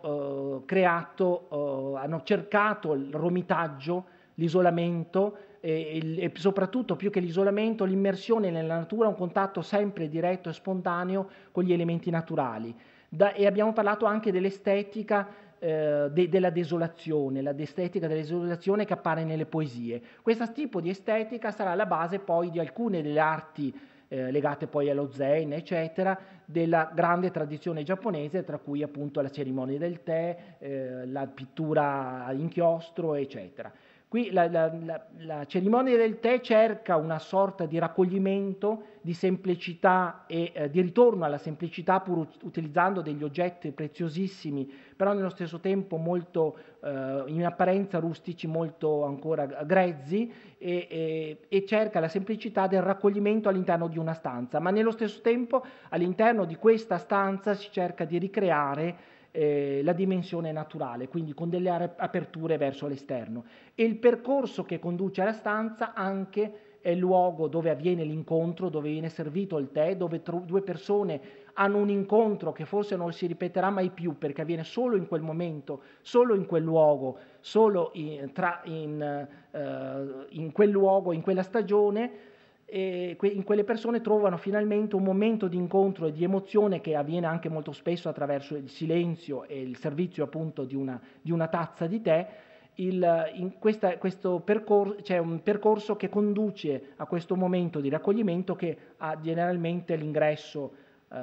eh, creato, eh, hanno cercato il romitaggio, l'isolamento e, e, soprattutto più che l'isolamento, l'immersione nella natura, un contatto sempre diretto e spontaneo con gli elementi naturali da, e abbiamo parlato anche dell'estetica eh, de, della desolazione, la estetica della desolazione che appare nelle poesie. Questo tipo di estetica sarà la base poi di alcune delle arti eh, legate poi allo zen, eccetera, della grande tradizione giapponese, tra cui appunto la cerimonia del tè, eh, la pittura a inchiostro, eccetera. Qui la, la, la, la, cerimonia del tè cerca una sorta di raccoglimento, di semplicità e eh, di ritorno alla semplicità pur utilizzando degli oggetti preziosissimi, però nello stesso tempo molto, eh, in apparenza rustici, molto ancora grezzi e, e, e cerca la semplicità del raccoglimento all'interno di una stanza, ma nello stesso tempo all'interno di questa stanza si cerca di ricreare eh, la dimensione naturale, quindi con delle aperture verso l'esterno. E il percorso che conduce alla stanza anche è il luogo dove avviene l'incontro, dove viene servito il tè, dove tro- due persone hanno un incontro che forse non si ripeterà mai più perché avviene solo in quel momento, solo in quel luogo, solo in, tra, in, eh, in quel luogo, in quella stagione e in quelle persone trovano finalmente un momento di incontro e di emozione che avviene anche molto spesso attraverso il silenzio e il servizio appunto di una, di una tazza di tè. Il, questa, questo percorso, c'è un percorso che conduce a questo momento di raccoglimento che ha generalmente l'ingresso eh,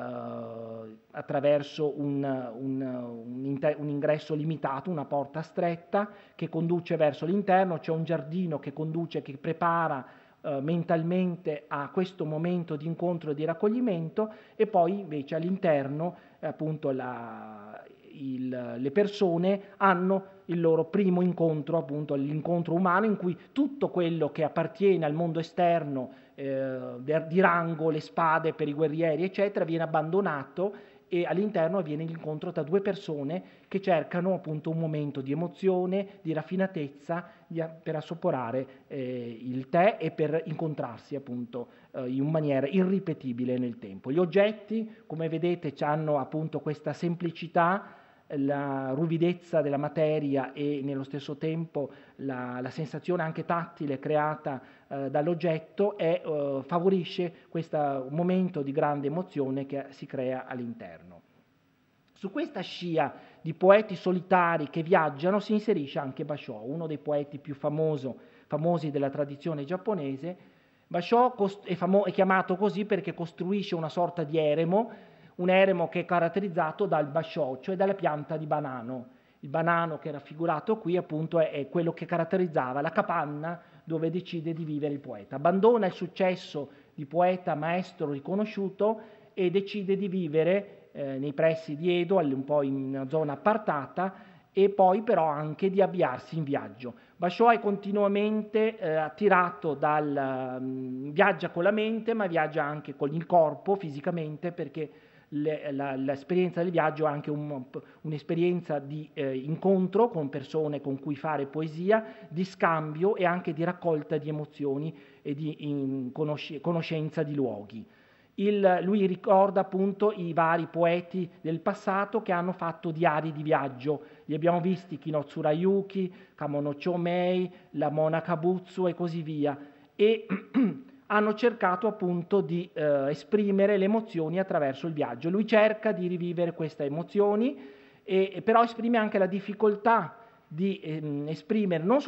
attraverso un, un, un, un ingresso limitato, una porta stretta che conduce verso l'interno, c'è un giardino che conduce, che prepara eh, mentalmente a questo momento di incontro e di raccoglimento e poi invece all'interno eh, appunto la, il, le persone hanno il loro primo incontro, appunto l'incontro umano in cui tutto quello che appartiene al mondo esterno eh, di rango, le spade per i guerrieri, eccetera, viene abbandonato e all'interno avviene l'incontro tra due persone che cercano appunto un momento di emozione, di raffinatezza di, per assoporare eh, il tè e per incontrarsi appunto eh, in maniera irripetibile nel tempo. Gli oggetti, come vedete, hanno appunto questa semplicità la ruvidezza della materia e nello stesso tempo la, la sensazione anche tattile creata eh, dall'oggetto e eh, favorisce questo momento di grande emozione che si crea all'interno. Su questa scia di poeti solitari che viaggiano si inserisce anche Basho, uno dei poeti più famoso, famosi della tradizione giapponese. Basho è, famo- è chiamato così perché costruisce una sorta di eremo, un eremo che è caratterizzato dal Basho, cioè dalla pianta di banano il banano che è raffigurato qui appunto è, è, quello che caratterizzava la capanna dove decide di vivere il poeta. Abbandona il successo di poeta maestro riconosciuto e decide di vivere eh, nei pressi di Edo, un po' in una zona appartata, e poi però anche di avviarsi in viaggio. Basciò è continuamente eh, attirato dal... Um, viaggia con la mente, ma viaggia anche con il corpo, fisicamente, perché l'esperienza del viaggio è anche un, un'esperienza di eh, incontro con persone con cui fare poesia, di scambio e anche di raccolta di emozioni e di conosc- conoscenza di luoghi. Il, lui ricorda appunto i vari poeti del passato che hanno fatto diari di viaggio. Li abbiamo visti Kinotsurayuki, Kamono Chomei, la Mona Kabutsu e così via. E [CLEARS THROAT] hanno cercato appunto di eh, esprimere le emozioni attraverso il viaggio. Lui cerca di rivivere queste emozioni, e, però esprime anche la difficoltà di ehm, esprimere non,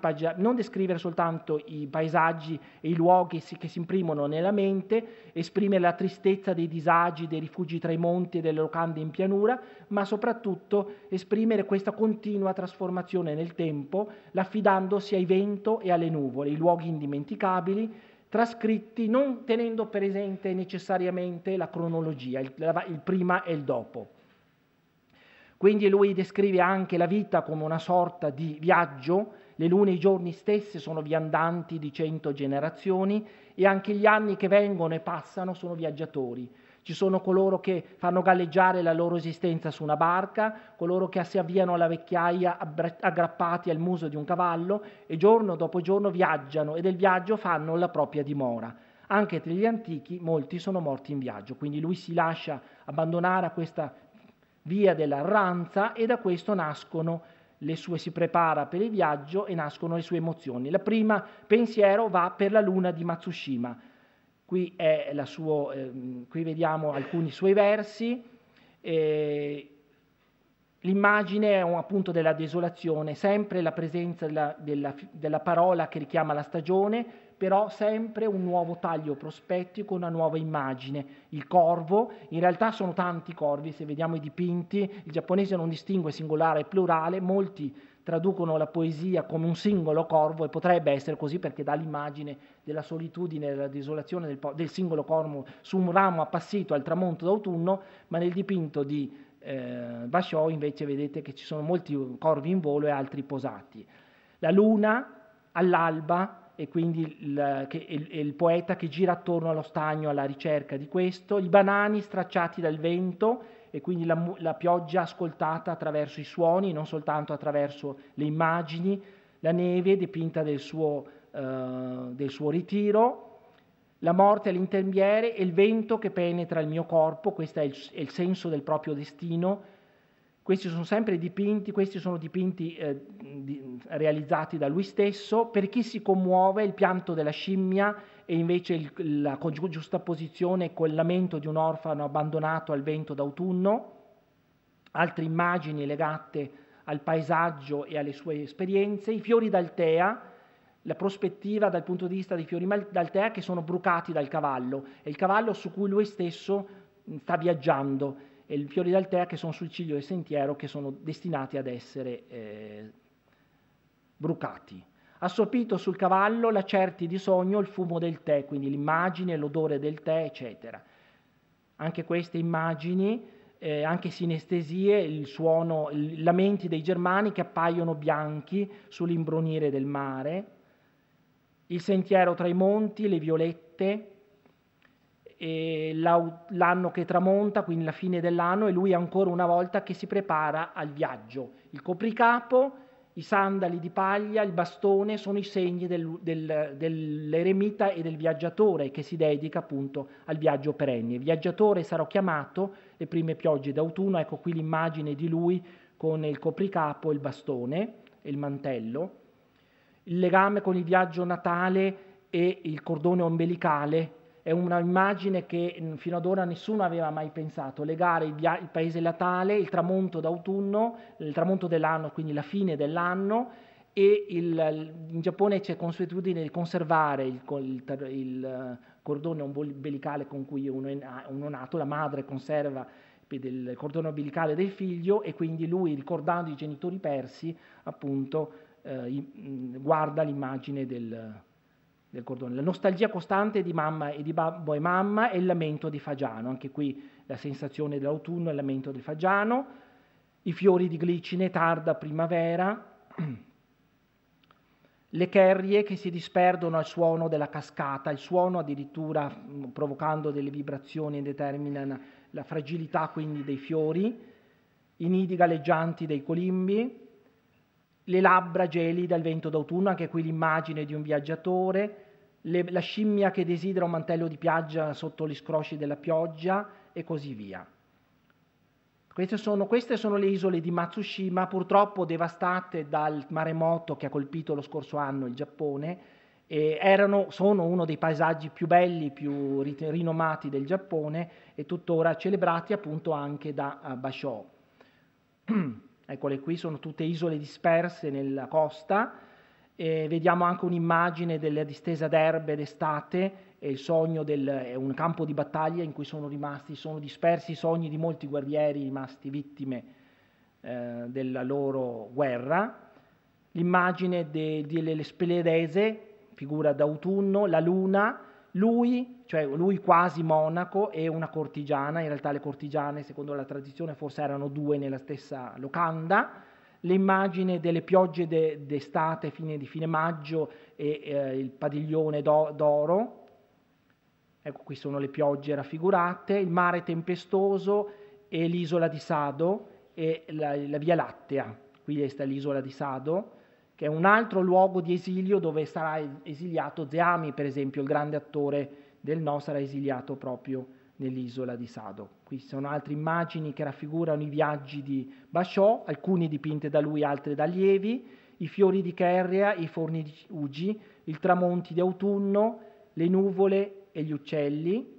paggi- non descrivere soltanto i paesaggi e i luoghi si- che si imprimono nella mente, esprimere la tristezza dei disagi, dei rifugi tra i monti e delle locande in pianura, ma soprattutto esprimere questa continua trasformazione nel tempo, l'affidandosi ai vento e alle nuvole, i luoghi indimenticabili, trascritti non tenendo presente necessariamente la cronologia, il, il prima e il dopo. Quindi lui descrive anche la vita come una sorta di viaggio, le lune e i giorni stessi sono viandanti di cento generazioni e anche gli anni che vengono e passano sono viaggiatori. Ci sono coloro che fanno galleggiare la loro esistenza su una barca, coloro che si avviano alla vecchiaia aggrappati al muso di un cavallo e giorno dopo giorno viaggiano e del viaggio fanno la propria dimora. Anche tra gli antichi molti sono morti in viaggio, quindi lui si lascia abbandonare a questa via dell'arranza e da questo nascono le sue si prepara per il viaggio e nascono le sue emozioni. La prima pensiero va per la luna di Matsushima. Qui, suo, ehm, qui vediamo alcuni suoi versi, eh, l'immagine appunto della desolazione, sempre la presenza della, della, della parola che richiama la stagione, però sempre un nuovo taglio prospettico, una nuova immagine. Il corvo, in realtà sono tanti corvi, se vediamo i dipinti, il giapponese non distingue singolare e plurale, molti traducono la poesia come un singolo corvo e potrebbe essere così perché dà l'immagine della solitudine, e della desolazione del, del singolo corvo su un ramo appassito al tramonto d'autunno, ma nel dipinto di eh, Basciò invece vedete che ci sono molti corvi in volo e altri posati. La luna all'alba e quindi il, che, il, il poeta che gira attorno allo stagno alla ricerca di questo, i banani stracciati dal vento e quindi la, la pioggia ascoltata attraverso i suoni, non soltanto attraverso le immagini, la neve dipinta del suo, eh, del suo ritiro, la morte all'intermiere e il vento che penetra il mio corpo, questo è il, è il senso del proprio destino, questi sono sempre dipinti, questi sono dipinti eh, di, realizzati da lui stesso. Per chi si commuove, il pianto della scimmia e invece il, la con il lamento di un orfano abbandonato al vento d'autunno. Altre immagini legate al paesaggio e alle sue esperienze. I fiori d'Altea, la prospettiva dal punto di vista dei fiori d'Altea che sono brucati dal cavallo, è il cavallo su cui lui stesso mm, sta viaggiando e il fiori d'altea che sono sul ciglio del sentiero che sono destinati ad essere eh, brucati. Assopito sul cavallo lacerti di sogno il fumo del tè, quindi l'immagine, l'odore del tè, eccetera. Anche queste immagini, eh, anche sinestesie, il suono, i lamenti dei germani che appaiono bianchi sull'imbrunire del mare, il sentiero tra i monti, le violette, l'anno che tramonta, quindi la fine dell'anno, e lui ancora una volta che si prepara al viaggio. Il copricapo, i sandali di paglia, il bastone sono i segni del, del, dell'eremita e del viaggiatore che si dedica appunto al viaggio perenne. Viaggiatore sarò chiamato, le prime piogge d'autunno, ecco qui l'immagine di lui con il copricapo, il bastone e il mantello. Il legame con il viaggio natale e il cordone ombelicale è un'immagine che mm, fino ad ora nessuno aveva mai pensato, legare il, il paese natale, il tramonto d'autunno, il tramonto dell'anno, quindi la fine dell'anno, e il, in Giappone c'è consuetudine di conservare il, il, il eh, cordone ombelicale con cui uno è uno nato, la madre conserva il cordone ombelicale del figlio e quindi lui ricordando i genitori persi appunto eh, mm, guarda l'immagine del, del cordone. La nostalgia costante di mamma e di babbo e mamma e il lamento di fagiano, anche qui la sensazione dell'autunno e il lamento del fagiano, i fiori di glicine tarda primavera, [CLEARS THROAT] le cherrie che si disperdono al suono della cascata, il suono addirittura mm, provocando delle vibrazioni determina la fragilità quindi dei fiori, i nidi galleggianti dei colimbi, le labbra gelide al vento d'autunno, anche qui l'immagine di un viaggiatore, le, la scimmia che desidera un mantello di piaggia sotto gli scrosci della pioggia e così via. Queste sono, queste sono le isole di Matsushima, purtroppo devastate dal maremoto che ha colpito lo scorso anno il Giappone, e erano, sono uno dei paesaggi più belli, più rinomati del Giappone e tuttora celebrati appunto anche da uh, Basho. [CLEARS THROAT] Eccole qui, sono tutte isole disperse nella costa, eh, vediamo anche un'immagine della distesa d'erbe d'estate e il sogno del è un campo di battaglia in cui sono rimasti, sono dispersi i sogni di molti guerrieri rimasti vittime eh, della loro guerra. L'immagine dell'Espeledese, de, figura d'autunno, la luna, lui, cioè lui quasi monaco e una cortigiana, in realtà le cortigiane secondo la tradizione forse erano due nella stessa locanda, l'immagine delle piogge de, d'estate, fine, di fine maggio, e eh, il padiglione d'oro. Ecco, qui sono le piogge raffigurate, il mare tempestoso e l'isola di Sado e la, la Via Lattea. Qui è l'isola di Sado, che è un altro luogo di esilio dove sarà esiliato Zeami, per esempio, il grande attore del No sarà esiliato proprio nell'isola di Sado. Qui ci sono altre immagini che raffigurano i viaggi di Basciò, alcuni dipinte da lui, altri da allievi, i fiori di Cherria, i forni di Ugi, il tramonti di autunno, le nuvole e gli uccelli.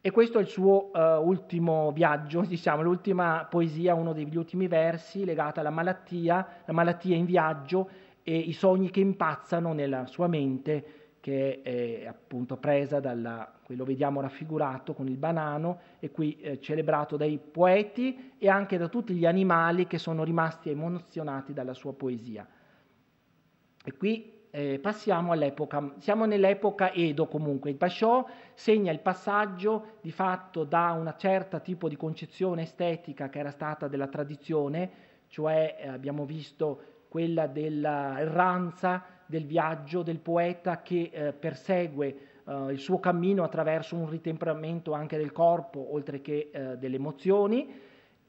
E questo è il suo eh, ultimo viaggio, [LAUGHS] diciamo, l'ultima poesia, uno degli ultimi versi legata alla malattia, la malattia in viaggio e i sogni che impazzano nella sua mente che è eh, appunto presa dalla Qui lo vediamo raffigurato con il banano e qui eh, celebrato dai poeti e anche da tutti gli animali che sono rimasti emozionati dalla sua poesia. E qui eh, passiamo all'epoca, siamo nell'epoca Edo comunque, il Basciò segna il passaggio di fatto da una certa tipo di concezione estetica che era stata della tradizione, cioè eh, abbiamo visto quella dell'erranza, del viaggio, del poeta che eh, persegue eh, il suo cammino attraverso un ritemperamento anche del corpo, oltre che eh, delle emozioni,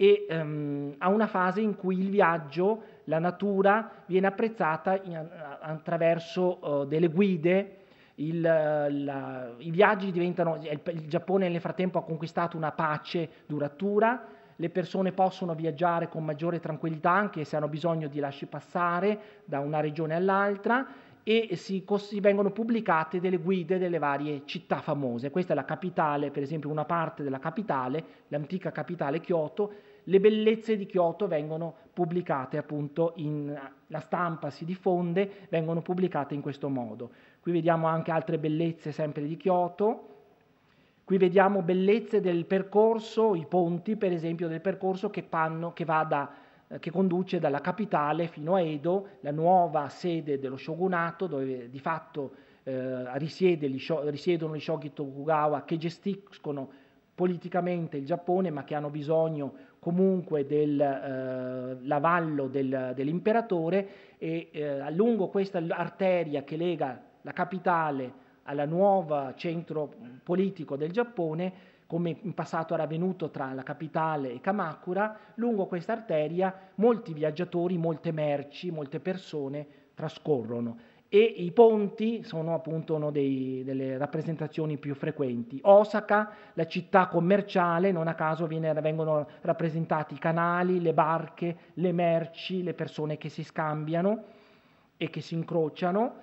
e ehm, a una fase in cui il viaggio, la natura, viene apprezzata in, attraverso eh, delle guide. Il, la, I viaggi diventano, il, il Giappone nel frattempo ha conquistato una pace duratura, le persone possono viaggiare con maggiore tranquillità anche se hanno bisogno di lasci passare da una regione all'altra e si, si, vengono pubblicate delle guide delle varie città famose. Questa è la capitale, per esempio una parte della capitale, l'antica capitale Kyoto, le bellezze di Kyoto vengono pubblicate appunto in la stampa si diffonde, vengono pubblicate in questo modo. Qui vediamo anche altre bellezze sempre di Kyoto. Qui vediamo bellezze del percorso, i ponti per esempio del percorso che, panno, che va da eh, che conduce dalla capitale fino a Edo, la nuova sede dello shogunato dove di fatto eh, risiedono gli shogi Tokugawa che gestiscono politicamente il Giappone ma che hanno bisogno comunque dell'avallo eh, del, dell'imperatore e eh, lungo questa arteria che lega la capitale alla nuova centro politico del Giappone come in passato era avvenuto tra la capitale e Kamakura, lungo questa arteria molti viaggiatori, molte merci, molte persone trascorrono e i ponti sono appunto una delle rappresentazioni più frequenti. Osaka, la città commerciale, non a caso viene, vengono rappresentati i canali, le barche, le merci, le persone che si scambiano e che si incrociano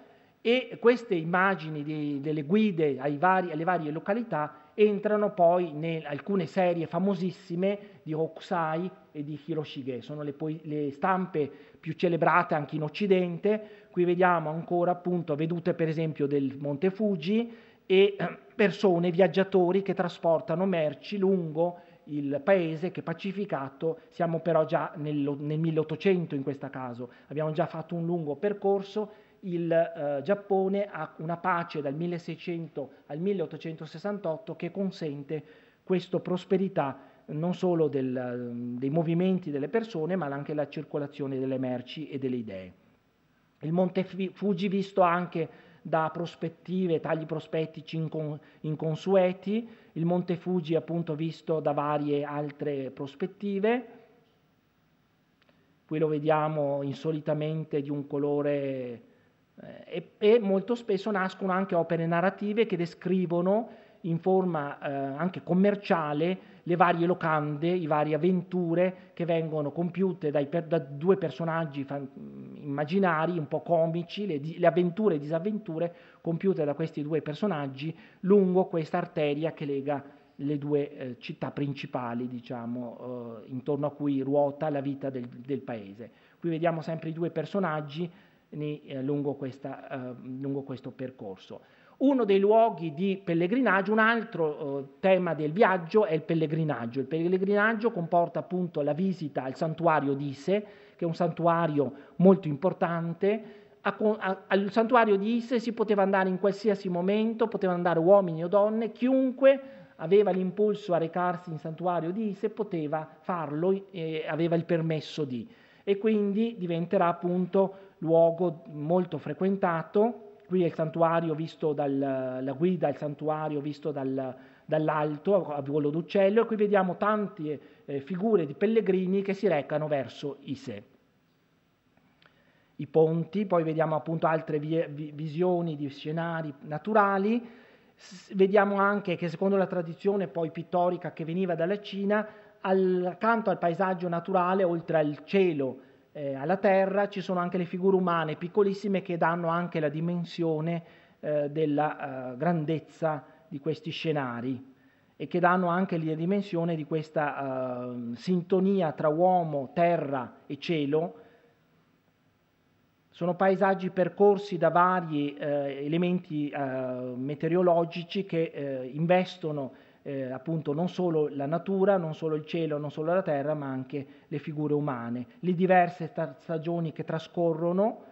e queste immagini di, delle guide vari, alle varie località entrano poi in alcune serie famosissime di Hokusai e di Hiroshige, sono le, poi, le stampe più celebrate anche in Occidente, qui vediamo ancora appunto vedute per esempio del Monte Fuji e [CLEARS THROAT] persone, viaggiatori che trasportano merci lungo il paese che è pacificato, siamo però già nel, nel 1800 in questo caso, abbiamo già fatto un lungo percorso il eh, Giappone ha una pace dal 1600 al 1868 che consente questa prosperità non solo del, eh, dei movimenti delle persone ma anche la circolazione delle merci e delle idee. Il Monte Fuji visto anche da prospettive, tagli prospettici inconsueti, il Monte Fuji appunto visto da varie altre prospettive, qui lo vediamo insolitamente di un colore eh, e, e, molto spesso nascono anche opere narrative che descrivono in forma eh, anche commerciale le varie locande, le varie avventure che vengono compiute dai, da due personaggi fan, immaginari, un po' comici, le, le, avventure e disavventure compiute da questi due personaggi lungo questa arteria che lega le due eh, città principali, diciamo, eh, intorno a cui ruota la vita del, del paese. Qui vediamo sempre i due personaggi eh, lungo, questa, eh, lungo questo percorso. Uno dei luoghi di pellegrinaggio, un altro eh, tema del viaggio è il pellegrinaggio. Il pellegrinaggio comporta appunto la visita al santuario di Ise, che è un santuario molto importante. al santuario di Ise si poteva andare in qualsiasi momento, potevano andare uomini o donne, chiunque aveva l'impulso a recarsi in santuario di Ise poteva farlo, eh, aveva il permesso di. E quindi diventerà appunto luogo molto frequentato. Qui è il santuario visto dal, la guida, il santuario visto dal, dall'alto a volo d'uccello e qui vediamo tante eh, eh, figure di pellegrini che si recano verso Ise. I ponti, poi vediamo appunto altre vie, visioni di scenari naturali, S- vediamo anche che secondo la tradizione poi pittorica che veniva dalla Cina, accanto al paesaggio naturale, oltre al cielo eh, alla terra, ci sono anche le figure umane piccolissime che danno anche la dimensione eh, della eh, grandezza di questi scenari e che danno anche la dimensione di questa eh, sintonia tra uomo, terra e cielo. Sono paesaggi percorsi da vari eh, elementi eh, meteorologici che investono eh, appunto non solo la natura, non solo il cielo, non solo la terra, ma anche le figure umane, le diverse stagioni che trascorrono,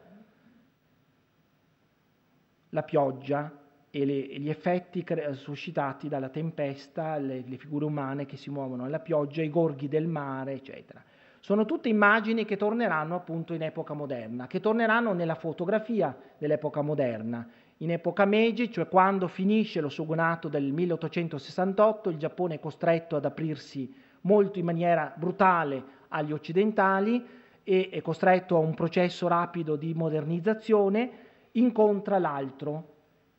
la pioggia e, le, gli effetti cre- suscitati dalla tempesta, le, le figure umane che si muovono, alla pioggia, i gorghi del mare, eccetera. Sono tutte immagini che torneranno appunto in epoca moderna, che torneranno nella fotografia dell'epoca moderna, in epoca Meiji, cioè quando finisce lo shogunato del 1868, il Giappone è costretto ad aprirsi molto in maniera brutale agli occidentali e è costretto a un processo rapido di modernizzazione, incontra l'altro,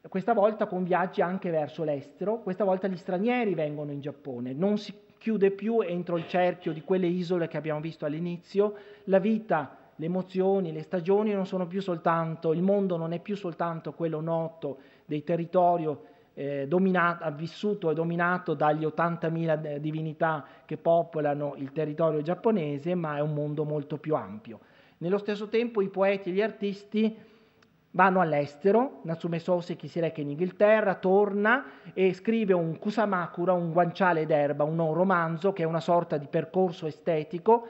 questa volta con viaggi anche verso l'estero, questa volta gli stranieri vengono in Giappone, non si chiude più entro il cerchio di quelle isole che abbiamo visto all'inizio, la vita le emozioni, le stagioni non sono più soltanto, il mondo non è più soltanto quello noto dei territori eh, dominato, vissuto e dominato dagli 80.000 eh, divinità che popolano il territorio giapponese, ma è un mondo molto più ampio. Nello stesso tempo i poeti e gli artisti vanno all'estero, Natsume Soseki si reca in Inghilterra, torna e scrive un kusamakura, un guanciale d'erba, un romanzo che è una sorta di percorso estetico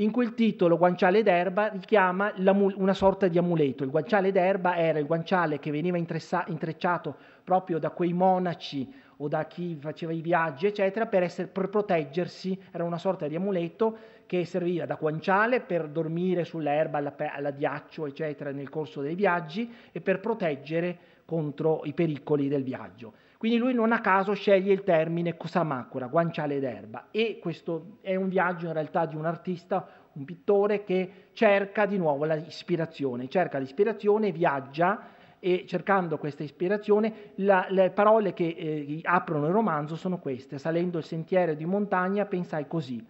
in quel titolo guanciale d'erba richiama una sorta di amuleto. Il guanciale d'erba era il guanciale che veniva intrecciato proprio da quei monaci o da chi faceva i viaggi, eccetera, per, essere, per proteggersi. Era una sorta di amuleto che serviva da guanciale per dormire sull'erba, alla, alla ghiaccio, eccetera, nel corso dei viaggi e per proteggere contro i pericoli del viaggio. Quindi lui non a caso sceglie il termine Kusamakura, guanciale d'erba, e questo è un viaggio in realtà di un artista, un pittore che cerca di nuovo l'ispirazione, cerca l'ispirazione, viaggia e cercando questa ispirazione la, le parole che eh, aprono il romanzo sono queste, salendo il sentiero di montagna pensai così.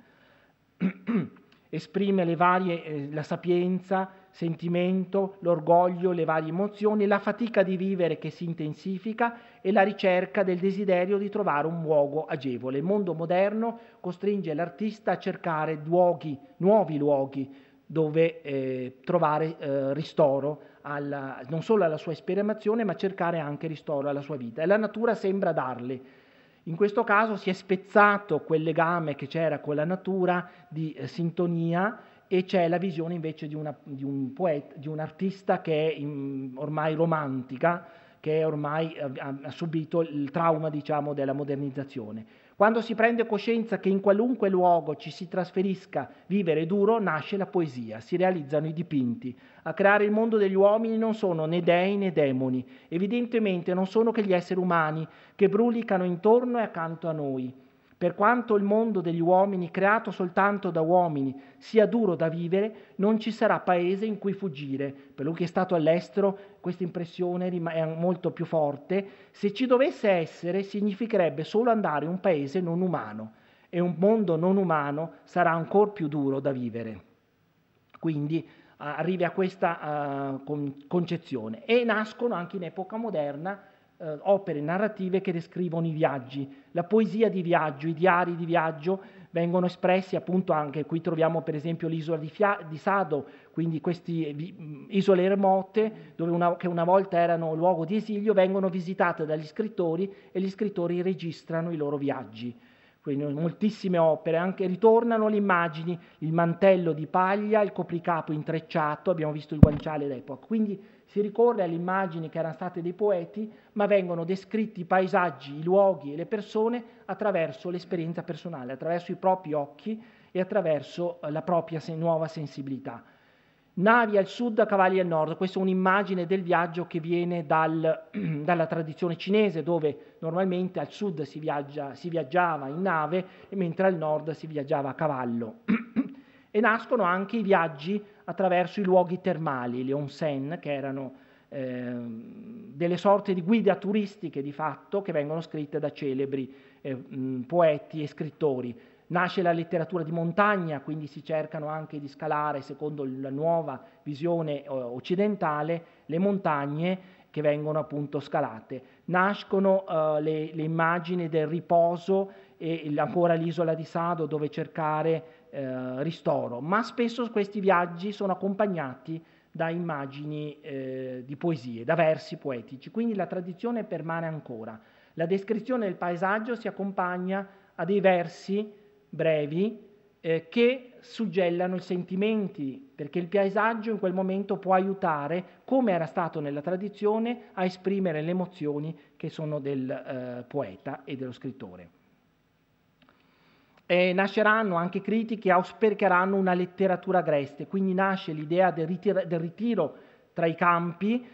[CLEARS THROAT] esprime le varie, eh, la sapienza, sentimento, l'orgoglio, le varie emozioni, la fatica di vivere che si intensifica e la ricerca del desiderio di trovare un luogo agevole. Il mondo moderno costringe l'artista a cercare luoghi, nuovi luoghi dove eh, trovare eh, ristoro alla, non solo alla sua esperimazione ma cercare anche ristoro alla sua vita e la natura sembra darli in questo caso si è spezzato quel legame che c'era con la natura di eh, sintonia e c'è la visione invece di, una, di un, poeta, di un artista che è in, ormai romantica, che ormai eh, ha, ha subito il trauma diciamo, della modernizzazione. Quando si prende coscienza che in qualunque luogo ci si trasferisca, vivere duro, nasce la poesia, si realizzano i dipinti. A creare il mondo degli uomini non sono né dei né demoni, evidentemente non sono che gli esseri umani che brulicano intorno e accanto a noi. Per quanto il mondo degli uomini, creato soltanto da uomini, sia duro da vivere, non ci sarà paese in cui fuggire. Per lui che è stato all'estero, questa impressione è molto più forte. Se ci dovesse essere, significherebbe solo andare in un paese non umano. E un mondo non umano sarà ancora più duro da vivere. Quindi arrivi a questa uh, concezione. E nascono anche in epoca moderna eh, opere narrative che descrivono i viaggi, la poesia di viaggio, i diari di viaggio vengono espressi appunto anche, qui troviamo per esempio l'isola di, Fia- di Sado, quindi queste isole remote una, che una volta erano luogo di esilio, vengono visitate dagli scrittori e gli scrittori registrano i loro viaggi quindi moltissime opere, anche ritornano le immagini, il mantello di paglia, il copricapo intrecciato, abbiamo visto il guanciale d'epoca. Quindi si ricorre alle immagini che erano state dei poeti, ma vengono descritti i paesaggi, i luoghi e le persone attraverso l'esperienza personale, attraverso i propri occhi e attraverso eh, la propria nuova sensibilità. Navi al sud, cavalli al nord, questa è un'immagine del viaggio che viene dal, [CLEARS THROAT] dalla tradizione cinese, dove normalmente al sud si, viaggia, si viaggiava in nave, mentre al nord si viaggiava a cavallo. [CLEARS THROAT] e nascono anche i viaggi attraverso i luoghi termali, le onsen, che erano eh, delle sorte di guida turistiche di fatto che vengono scritte da celebri eh, poeti e scrittori. Nasce la letteratura di montagna, quindi si cercano anche di scalare, secondo la nuova visione eh, occidentale, le montagne che vengono appunto scalate. Nascono eh, le, le, immagini del riposo e ancora l'isola di Sado dove cercare eh, ristoro, ma spesso questi viaggi sono accompagnati da immagini eh, di poesie, da versi poetici, quindi la tradizione permane ancora. La descrizione del paesaggio si accompagna a dei versi brevi eh, che suggellano i sentimenti, perché il paesaggio in quel momento può aiutare, come era stato nella tradizione, a esprimere le emozioni che sono del eh, poeta e dello scrittore eh, nasceranno anche critiche e auspicheranno una letteratura agreste, quindi nasce l'idea del, ritiro, del ritiro tra i campi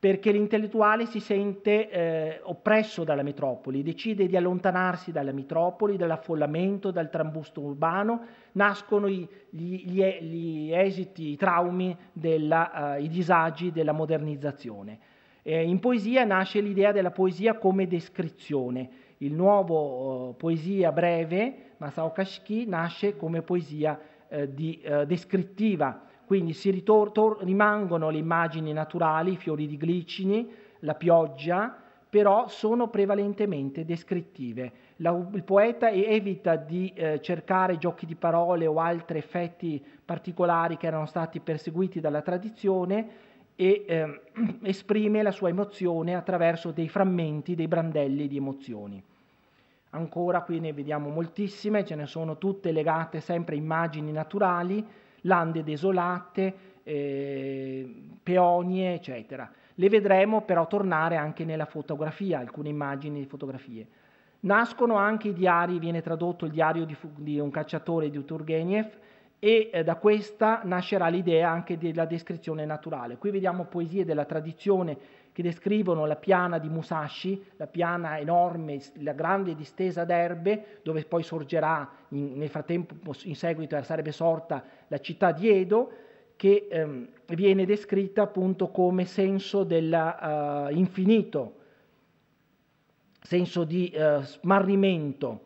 perché l'intellettuale si sente eh, oppresso dalla metropoli, decide di allontanarsi dalla metropoli, dall'affollamento, dal trambusto urbano, nascono i, gli, gli, gli, esiti, i traumi, della, eh, i disagi della modernizzazione. in poesia nasce l'idea della poesia come descrizione, il nuovo oh, poesia breve Masao Kashiki nasce come poesia eh, di, eh, descrittiva, quindi ritor- tor- rimangono le immagini naturali, i fiori di glicini, la pioggia, però sono prevalentemente descrittive. La, il poeta evita di eh, cercare giochi di parole o altri effetti particolari che erano stati perseguiti dalla tradizione e eh, [CLEARS THROAT] esprime la sua emozione attraverso dei frammenti, dei brandelli di emozioni. Ancora qui ne vediamo moltissime, ce ne sono tutte legate sempre a immagini naturali, lande desolate, eh, peonie, eccetera. Le vedremo però tornare anche nella fotografia, alcune immagini di fotografie. Nascono anche i diari, viene tradotto il diario di, di un cacciatore di Turgenev e eh, da questa nascerà l'idea anche della descrizione naturale. Qui vediamo poesie della tradizione che descrivono la piana di Musashi, la piana enorme, la grande distesa d'erbe, dove poi sorgerà, in, nel frattempo in seguito eh, sarebbe sorta la città di Edo, che ehm, viene descritta appunto come senso dell'infinito, eh, uh, senso di uh, smarrimento.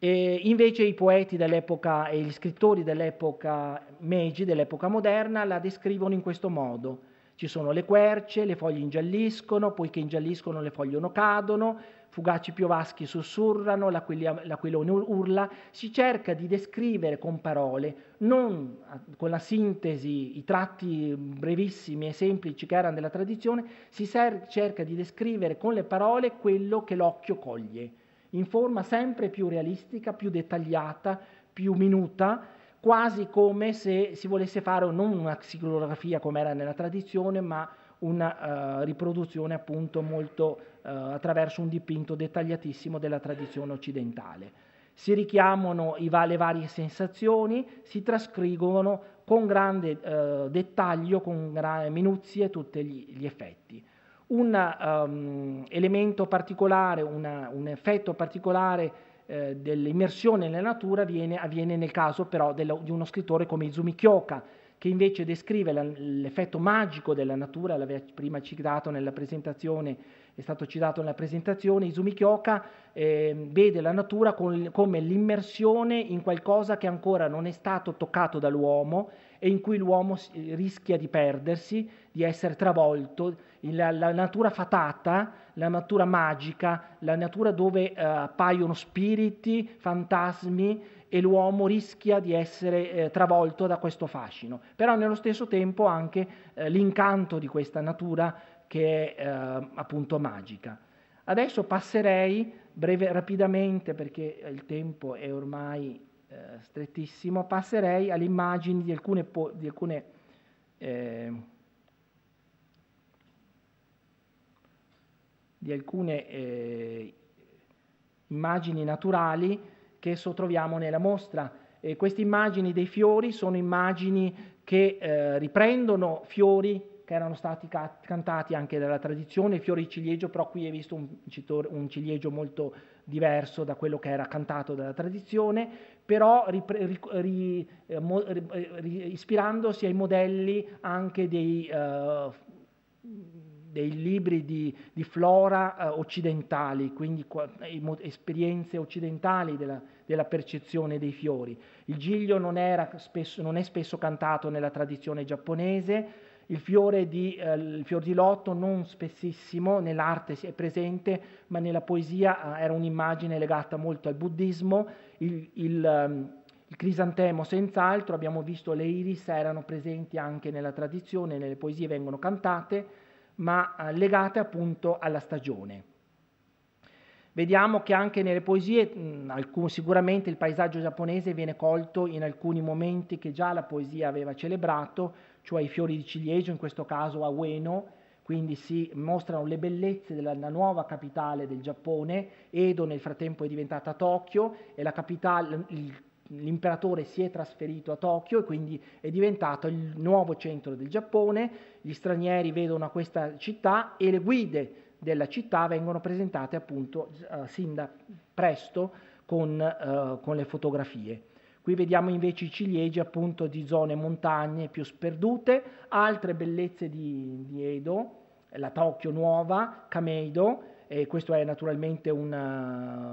E invece i poeti dell'epoca e gli scrittori dell'epoca Meiji, dell'epoca moderna, la descrivono in questo modo ci sono le querce, le foglie ingialliscono, poiché ingialliscono le foglie non cadono, fugaci piovaschi sussurrano, l'aquilone urla, si cerca di descrivere con parole, non con la sintesi, i tratti brevissimi e semplici che erano della tradizione, si cerca di descrivere con le parole quello che l'occhio coglie, in forma sempre più realistica, più dettagliata, più minuta, quasi come se si volesse fare non una xilografia come era nella tradizione, ma una uh, riproduzione appunto molto uh, attraverso un dipinto dettagliatissimo della tradizione occidentale. Si richiamano i, le varie sensazioni, si trascrivono con grande uh, dettaglio, con grande minuzie tutti gli, gli effetti. Un um, elemento particolare, una, un effetto particolare eh, dell'immersione nella natura viene, avviene nel caso però dello, di uno scrittore come Izumi Kyoka, che invece descrive la, l'effetto magico della natura, l'aveva prima citato nella presentazione, è stato citato nella presentazione, Izumi Kyoka eh, vede la natura con, come l'immersione in qualcosa che ancora non è stato toccato dall'uomo e in cui l'uomo rischia di perdersi, di essere travolto, la, la natura fatata, la natura magica, la natura dove eh, appaiono spiriti, fantasmi e l'uomo rischia di essere eh, travolto da questo fascino. Però nello stesso tempo anche eh, l'incanto di questa natura che è eh, appunto magica. Adesso passerei breve, rapidamente, perché il tempo è ormai eh, strettissimo, passerei alle immagini di alcune, po- di alcune eh, di alcune eh, immagini naturali che troviamo nella mostra. E queste immagini dei fiori sono immagini che eh, riprendono fiori che erano stati ca- cantati anche dalla tradizione, fiori di ciliegio, però qui è visto un, un, ciliegio molto diverso da quello che era cantato dalla tradizione, però ripre- ri- ri- eh, eh, ri- ispirandosi ai modelli anche dei... Eh, dei libri di, di flora eh, occidentali, quindi qua, esperienze occidentali della, della, percezione dei fiori. Il giglio non, spesso, non, è spesso cantato nella tradizione giapponese, il fiore di, eh, il fior di lotto non spessissimo nell'arte è presente, ma nella poesia eh, era un'immagine legata molto al buddismo. Il, il, ehm, il crisantemo senz'altro, abbiamo visto le iris erano presenti anche nella tradizione, nelle poesie vengono cantate ma eh, legate appunto alla stagione. Vediamo che anche nelle poesie, sicuramente il paesaggio giapponese viene colto in alcuni momenti che già la poesia aveva celebrato, cioè i fiori di ciliegio, in questo caso a Ueno, quindi si mostrano le bellezze della nuova capitale del Giappone, Edo nel frattempo è diventata Tokyo e la capitale, il l'imperatore si è trasferito a Tokyo e quindi è diventato il nuovo centro del Giappone, gli stranieri vedono questa città e le guide della città vengono presentate appunto eh, sin da presto con, eh, con le fotografie. Qui vediamo invece i ciliegi appunto di zone montagne più sperdute, altre bellezze di, di Edo, la Tokyo nuova, Kameido, e questo è naturalmente un, eh,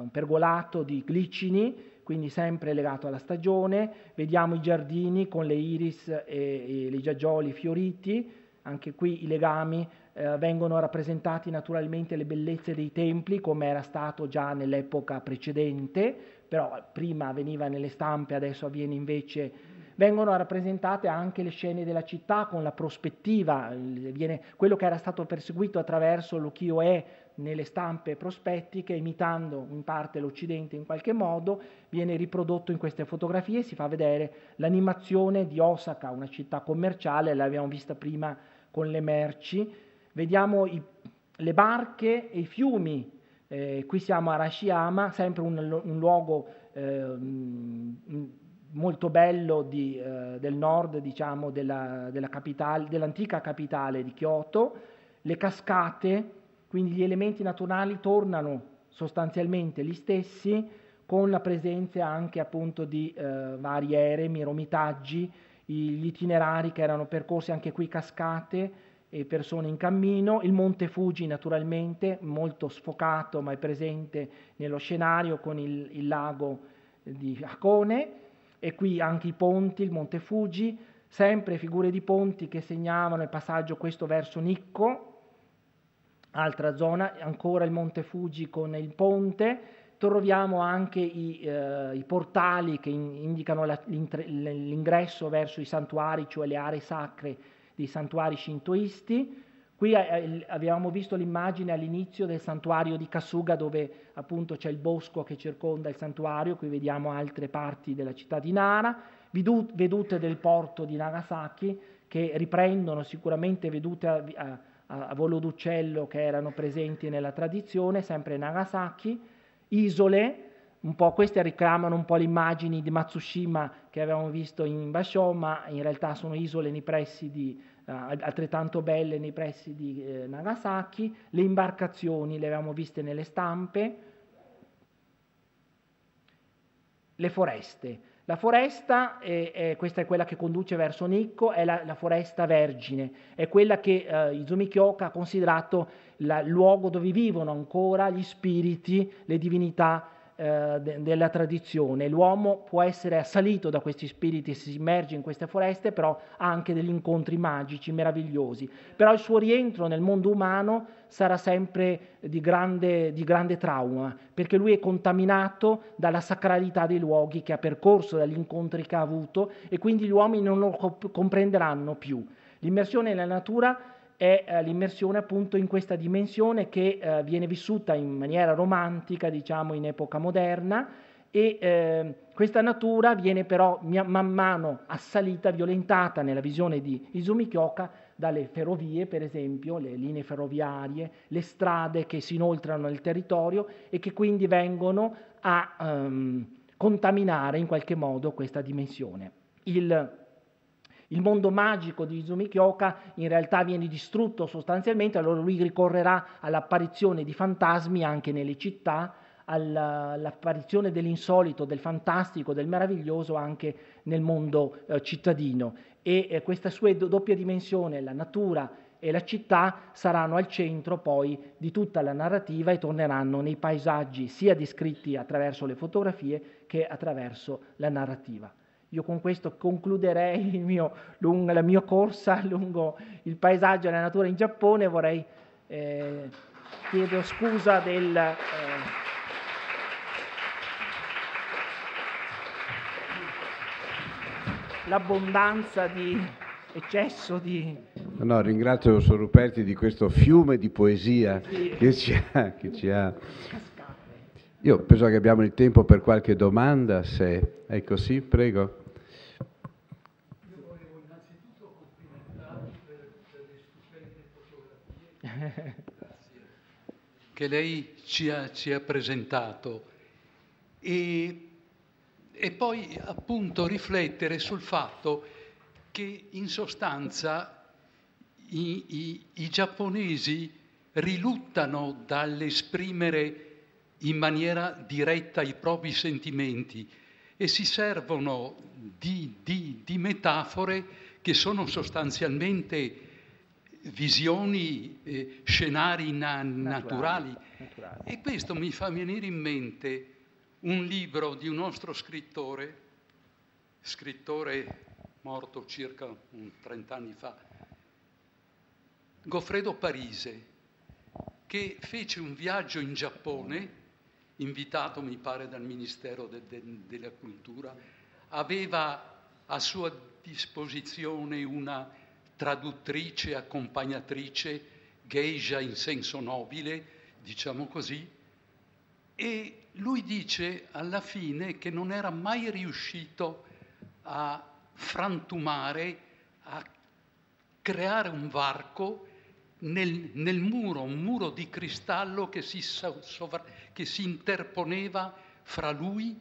un pergolato di glicini quindi sempre legato alla stagione. Vediamo i giardini con le iris e, e i giaggioli fioriti, anche qui i legami eh, vengono rappresentati naturalmente le bellezze dei templi come era stato già nell'epoca precedente, però prima veniva nelle stampe, adesso avviene invece vengono rappresentate anche le scene della città con la prospettiva, viene quello che era stato perseguito attraverso l'Ukiyo-e nelle stampe prospettiche, imitando in parte l'Occidente in qualche modo, viene riprodotto in queste fotografie, si fa vedere l'animazione di Osaka, una città commerciale, l'abbiamo vista prima con le merci, vediamo i, le barche e i fiumi, eh, qui siamo a Rashiyama, sempre un, un luogo eh, molto bello di, eh, del nord, diciamo, della, della capitale, dell'antica capitale di Kyoto, le cascate, quindi gli elementi naturali tornano sostanzialmente gli stessi con la presenza anche appunto di eh, vari eremi, romitaggi, gli itinerari che erano percorsi anche qui cascate e persone in cammino, il Monte Fuji naturalmente molto sfocato ma è presente nello scenario con il, il lago di Hakone e qui anche i ponti, il Monte Fuji, sempre figure di ponti che segnavano il passaggio questo verso Nikko, altra zona, ancora il Monte Fuji con il ponte, troviamo anche i, eh, i portali che in, indicano la, l'ingresso verso i santuari, cioè le aree sacre dei santuari shintoisti. Qui eh, eh avevamo visto l'immagine all'inizio del santuario di Kasuga dove appunto c'è il bosco che circonda il santuario, qui vediamo altre parti della città di Nara, vedute del porto di Nagasaki che riprendono sicuramente vedute a, a a volo d'uccello che erano presenti nella tradizione, sempre Nagasaki, isole, un po' queste riclamano un po' le immagini di Matsushima che avevamo visto in Basho, ma in realtà sono isole nei pressi di, eh, altrettanto belle nei pressi di eh, Nagasaki, le imbarcazioni le avevamo viste nelle stampe, le foreste. La foresta, è, è, questa è quella che conduce verso Nikko, è la, la foresta vergine, è quella che eh, Izumi Kyoka ha considerato il luogo dove vivono ancora gli spiriti, le divinità eh, della tradizione. L'uomo può essere assalito da questi spiriti e si immerge in queste foreste, però ha anche degli incontri magici, meravigliosi. Però il suo rientro nel mondo umano sarà sempre di grande, di grande trauma, perché lui è contaminato dalla sacralità dei luoghi che ha percorso, dagli incontri che ha avuto e quindi gli uomini non lo comprenderanno più. L'immersione nella natura è eh, l'immersione appunto in questa dimensione che eh, viene vissuta in maniera romantica, diciamo in epoca moderna, e eh, questa natura viene però man mano assalita, violentata nella visione di Izumi Kyoka dalle ferrovie, per esempio, le linee ferroviarie, le strade che si inoltrano nel territorio e che quindi vengono a ehm, contaminare in qualche modo questa dimensione. Il il mondo magico di Izumi Kyoka in realtà viene distrutto sostanzialmente, allora lui ricorrerà all'apparizione di fantasmi anche nelle città, all'apparizione dell'insolito, del fantastico, del meraviglioso anche nel mondo eh, cittadino e eh, questa sua doppia dimensione, la natura e la città saranno al centro poi di tutta la narrativa e torneranno nei paesaggi sia descritti attraverso le fotografie che attraverso la narrativa. Io con questo concluderei [LAUGHS] mio, lungo, la mia corsa lungo il paesaggio e la natura in Giappone. Vorrei eh, chiedo scusa del... Eh, l'abbondanza di eccesso di... No, ringrazio Ruperti di questo fiume di poesia sì. che ci ha... Che ci ha. Io penso che abbiamo il tempo per qualche domanda, se... Ecco sì, prego. che lei ci ha, ci ha presentato e, e poi appunto riflettere sul fatto che in sostanza i, i, i, giapponesi riluttano dall'esprimere in maniera diretta i propri sentimenti e si servono di, di, di metafore che sono sostanzialmente visioni, eh, scenari na- naturali. naturali. E questo mi fa venire in mente un libro di un nostro scrittore, scrittore morto circa 30 mm, anni fa, Goffredo Parise, che fece un viaggio in Giappone, invitato mi pare dal Ministero de- de- della Cultura, aveva a sua disposizione una traduttrice, accompagnatrice, geisha in senso nobile, diciamo così, e lui dice alla fine che non era mai riuscito a frantumare, a creare un varco nel, nel muro, un muro di cristallo che si, sovra, che si interponeva fra lui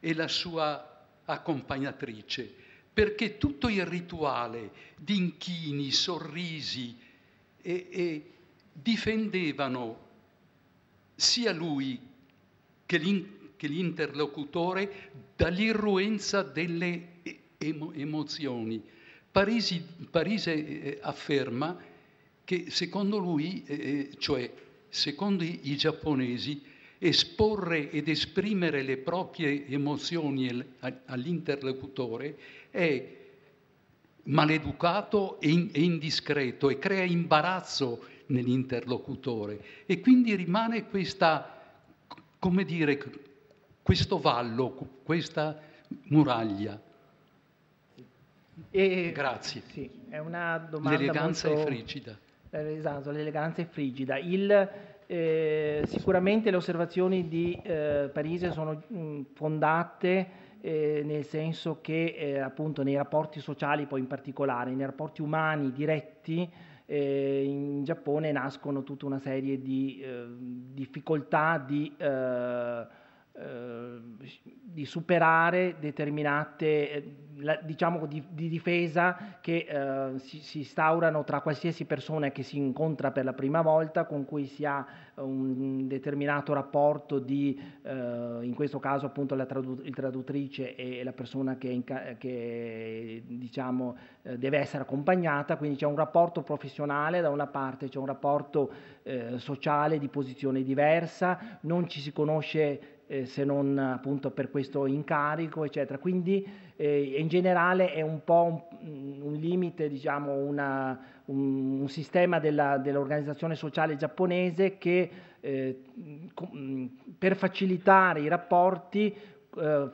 e la sua accompagnatrice perché tutto il rituale di inchini, sorrisi e, e difendevano sia lui che, l'in, che l'interlocutore dall'irruenza delle emo, emozioni. Parisi, Parise eh, eh, afferma che secondo lui, eh, eh cioè secondo i, i giapponesi, esporre ed esprimere le proprie emozioni all'interlocutore è maleducato e, indiscreto e crea imbarazzo nell'interlocutore e quindi rimane questa, come dire, questo vallo, questa muraglia. E, Grazie. Sì, è una domanda L'eleganza molto... è frigida. Eh, esatto, l'eleganza è frigida. Il, eh, sicuramente le osservazioni di eh, Parise sono mh, mm, fondate eh, nel senso che eh, appunto nei rapporti sociali poi in particolare, nei rapporti umani diretti, eh, in Giappone nascono tutta una serie di difficoltà di Ehm, di superare determinate eh, diciamo di, di difesa che eh, si, si, instaurano tra qualsiasi persona che si incontra per la prima volta con cui si ha un determinato rapporto di eh, in questo caso appunto la tradu- il tradutrice e la persona che, che diciamo eh, deve essere accompagnata quindi c'è un rapporto professionale da una parte c'è un rapporto eh, sociale di posizione diversa non ci si conosce eh, se non appunto per questo incarico, eccetera. Quindi eh, in generale è un po' un, un limite, diciamo, una, un, un, sistema della, dell'organizzazione sociale giapponese che eh, per facilitare i rapporti eh,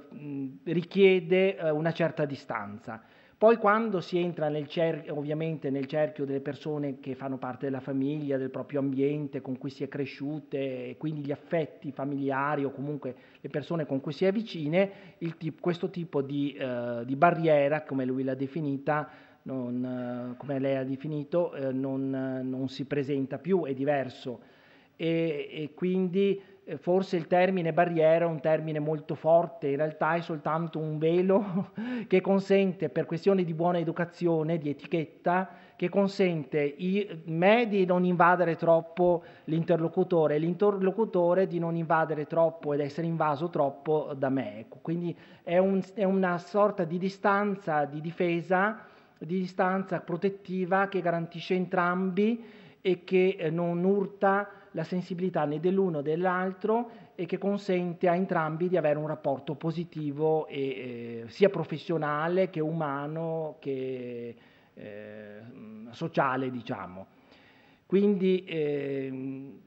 richiede eh, una certa distanza. Poi quando si entra nel cer- ovviamente nel cerchio delle persone che fanno parte della famiglia, del proprio ambiente con cui si è cresciute, quindi gli affetti familiari o comunque le persone con cui si è vicine, tip- questo tipo di, eh, di, barriera, come lui l'ha definita, non, eh, come lei ha definito, eh, non, non, si presenta più, è diverso. E, e quindi eh, forse il termine barriera è un termine molto forte, in realtà è soltanto un velo [LAUGHS] che consente, per questioni di buona educazione, di etichetta, che consente a me di non invadere troppo l'interlocutore, e l'interlocutore di non invadere troppo ed essere invaso troppo da me. Ecco. Quindi è, un, è una sorta di distanza, di difesa, di distanza protettiva che garantisce entrambi e che eh, non urta la sensibilità né dell'uno né dell'altro e che consente a entrambi di avere un rapporto positivo e, eh, sia professionale che umano che eh, sociale, diciamo. Quindi ehm,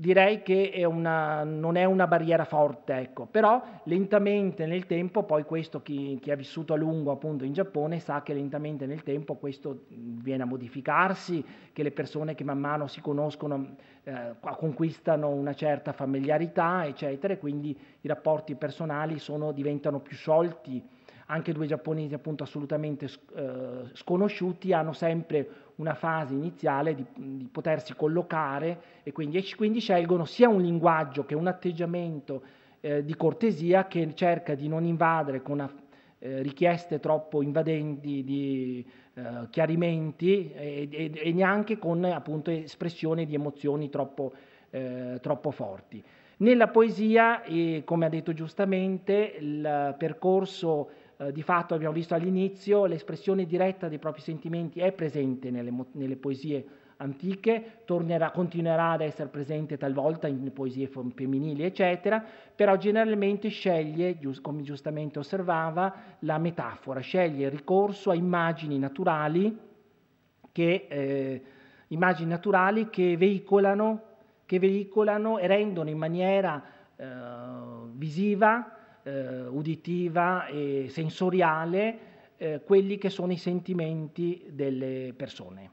direi che è una, non è una barriera forte, ecco. però lentamente nel tempo, poi questo chi, chi, ha vissuto a lungo appunto in Giappone sa che lentamente nel tempo questo viene a modificarsi, che le persone che man mano si conoscono eh, conquistano una certa familiarità, eccetera, e quindi i rapporti personali sono, diventano più sciolti anche due giapponesi appunto assolutamente eh, sconosciuti, hanno sempre una fase iniziale di, di potersi collocare e quindi, quindi, scelgono sia un linguaggio che un atteggiamento eh, di cortesia che cerca di non invadere con una, eh, richieste troppo invadenti di eh, chiarimenti e, e, e, neanche con appunto espressioni di emozioni troppo, eh, troppo forti. Nella poesia, come ha detto giustamente, il percorso eh, di fatto abbiamo visto all'inizio, l'espressione diretta dei propri sentimenti è presente nelle, nelle poesie antiche, tornerà, continuerà ad essere presente talvolta in poesie femminili, eccetera, però generalmente sceglie, come giustamente osservava, la metafora, sceglie il ricorso a immagini naturali che, eh, immagini naturali che veicolano, che veicolano e rendono in maniera eh, visiva eh, uditiva e sensoriale eh, quelli che sono i sentimenti delle persone.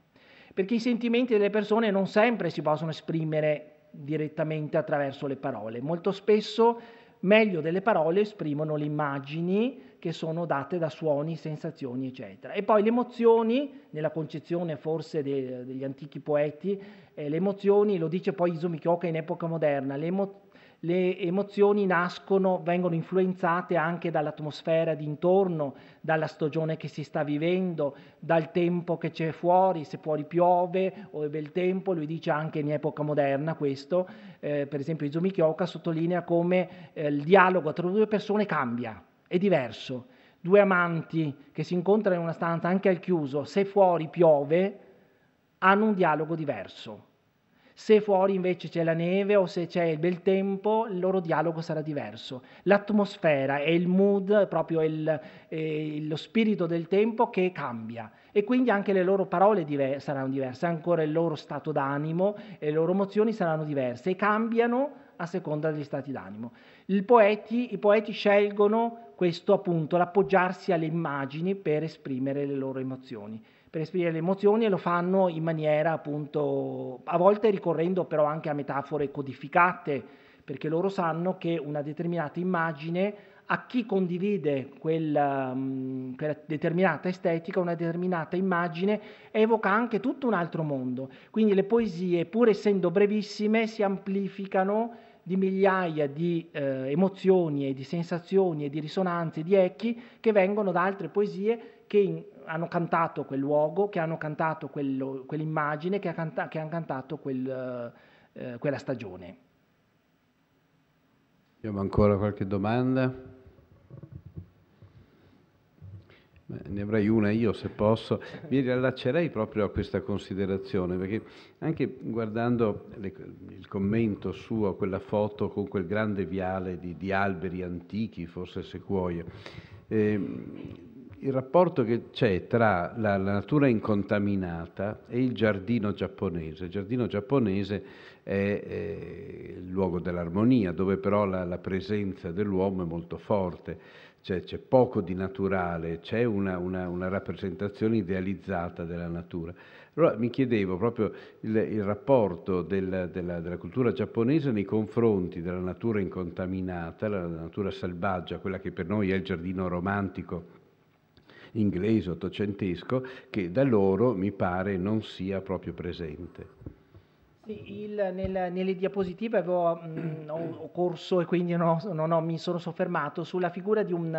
Perché i sentimenti delle persone non sempre si possono esprimere direttamente attraverso le parole, molto spesso meglio delle parole esprimono le immagini che sono date da suoni, sensazioni, eccetera. E poi le emozioni, nella concezione forse de, degli antichi poeti, eh, le emozioni, lo dice poi Iso Michioca in epoca moderna, le, emo- le emozioni nascono, vengono influenzate anche dall'atmosfera d'intorno, dalla stagione che si sta vivendo, dal tempo che c'è fuori, se fuori piove o è bel tempo, lui dice anche in epoca moderna questo, eh, per esempio Izumi Kyoka sottolinea come eh, il dialogo tra due persone cambia, è diverso. Due amanti che si incontrano in una stanza anche al chiuso, se fuori piove, hanno un dialogo diverso se fuori invece c'è la neve o se c'è il bel tempo, il loro dialogo sarà diverso. L'atmosfera e il mood, proprio il, eh, lo spirito del tempo che cambia e quindi anche le loro parole diver- saranno diverse, ancora il loro stato d'animo e le loro emozioni saranno diverse e cambiano a seconda degli stati d'animo. Poeti, I poeti scelgono questo appunto, l'appoggiarsi alle immagini per esprimere le loro emozioni per esprimere le emozioni e lo fanno in maniera appunto, a volte ricorrendo però anche a metafore codificate, perché loro sanno che una determinata immagine a chi condivide quella, mm, quella, determinata estetica, una determinata immagine, evoca anche tutto un altro mondo. Quindi le poesie, pur essendo brevissime, si amplificano di migliaia di eh, emozioni e di sensazioni e di risonanze, di echi che vengono da altre poesie che in hanno cantato quel luogo, che hanno cantato quello, quell'immagine, che, ha canta, che hanno cantato quel, eh, quella stagione. Abbiamo ancora qualche domanda? Beh, ne avrei una io se posso. Mi riallaccerei proprio a questa considerazione, perché anche guardando le, il commento suo quella foto con quel grande viale di, di alberi antichi, forse sequoie, eh, il rapporto che c'è tra la, la, natura incontaminata e il giardino giapponese. Il giardino giapponese è, è il luogo dell'armonia, dove però la, la presenza dell'uomo è molto forte, cioè, c'è poco di naturale, c'è una, una, una rappresentazione idealizzata della natura. Allora mi chiedevo proprio il, il rapporto del, della, della, cultura giapponese nei confronti della natura incontaminata, la natura selvaggia, quella che per noi è il giardino romantico inglese ottocentesco che da loro mi pare non sia proprio presente. Il, nel, nelle diapositive avevo, mh, mm, ho, ho, corso e quindi no, no, no, mi sono soffermato sulla figura di un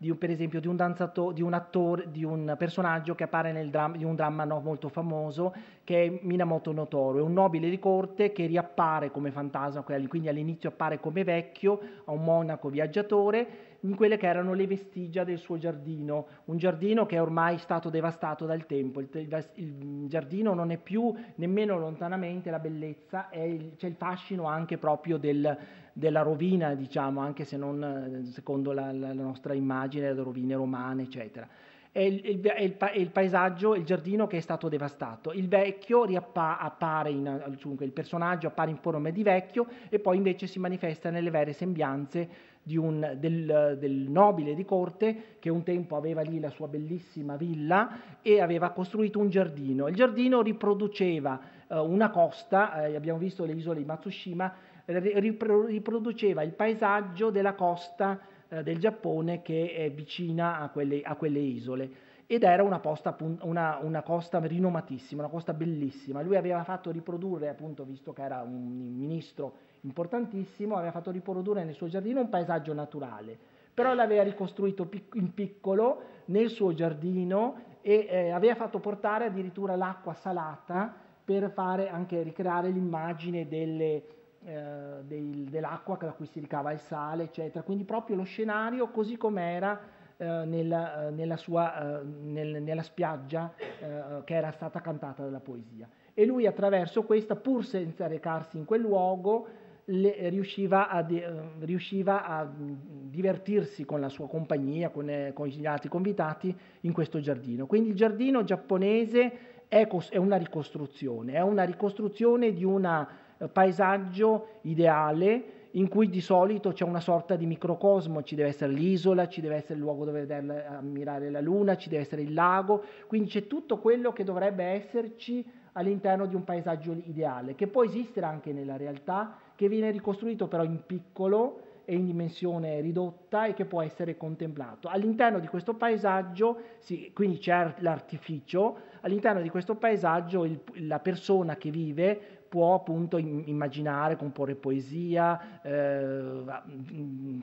di, per esempio di un danzatore, di un attore, di un personaggio che appare nel dram- di un dramma no, molto famoso che è Minamoto Notoro, è un nobile di corte che riappare come fantasma, quindi all'inizio appare come vecchio a un monaco viaggiatore in quelle che erano le vestigia del suo giardino, un giardino che è ormai stato devastato dal tempo, il, il, il giardino non è più nemmeno lontanamente la bellezza, il, c'è il fascino anche proprio del, della rovina, diciamo, anche se non eh, secondo la, la, la nostra immagine, le rovine romane, eccetera. È il, è, il, è il, paesaggio, il giardino che è stato devastato. Il vecchio riappa, il personaggio appare in forma di vecchio e poi invece si manifesta nelle vere sembianze un, del, del, nobile di corte che un tempo aveva lì la sua bellissima villa e aveva costruito un giardino. Il giardino riproduceva eh, una costa, eh, abbiamo visto le isole di Matsushima, riproduceva il paesaggio della costa eh, del Giappone che è vicina a quelle, a quelle isole ed era una, posta, una, una, costa rinomatissima, una costa bellissima. Lui aveva fatto riprodurre, appunto, visto che era un ministro importantissimo, aveva fatto riprodurre nel suo giardino un paesaggio naturale, però l'aveva ricostruito in piccolo nel suo giardino e eh, aveva fatto portare addirittura l'acqua salata per fare anche ricreare l'immagine delle, eh, del, dell'acqua da cui si ricava il sale, eccetera. Quindi proprio lo scenario così com'era eh, nella, eh, nella, sua, eh, nel, nella spiaggia eh, che era stata cantata dalla poesia. E lui attraverso questa, pur senza recarsi in quel luogo, le, riusciva, a, eh, riusciva, a, mm, divertirsi con la sua compagnia, con, con gli altri convitati in questo giardino. Quindi il giardino giapponese è, è una ricostruzione, è una ricostruzione di una eh, paesaggio ideale in cui di solito c'è una sorta di microcosmo, ci deve essere l'isola, ci deve essere il luogo dove vedere, ammirare la luna, ci deve essere il lago, quindi c'è tutto quello che dovrebbe esserci all'interno di un paesaggio ideale, che può esistere anche nella realtà, che viene ricostruito però in piccolo e in dimensione ridotta e che può essere contemplato. All'interno di questo paesaggio, sì, quindi c'è l'artificio, all'interno di questo paesaggio il, la persona che vive può appunto immaginare, comporre poesia, eh,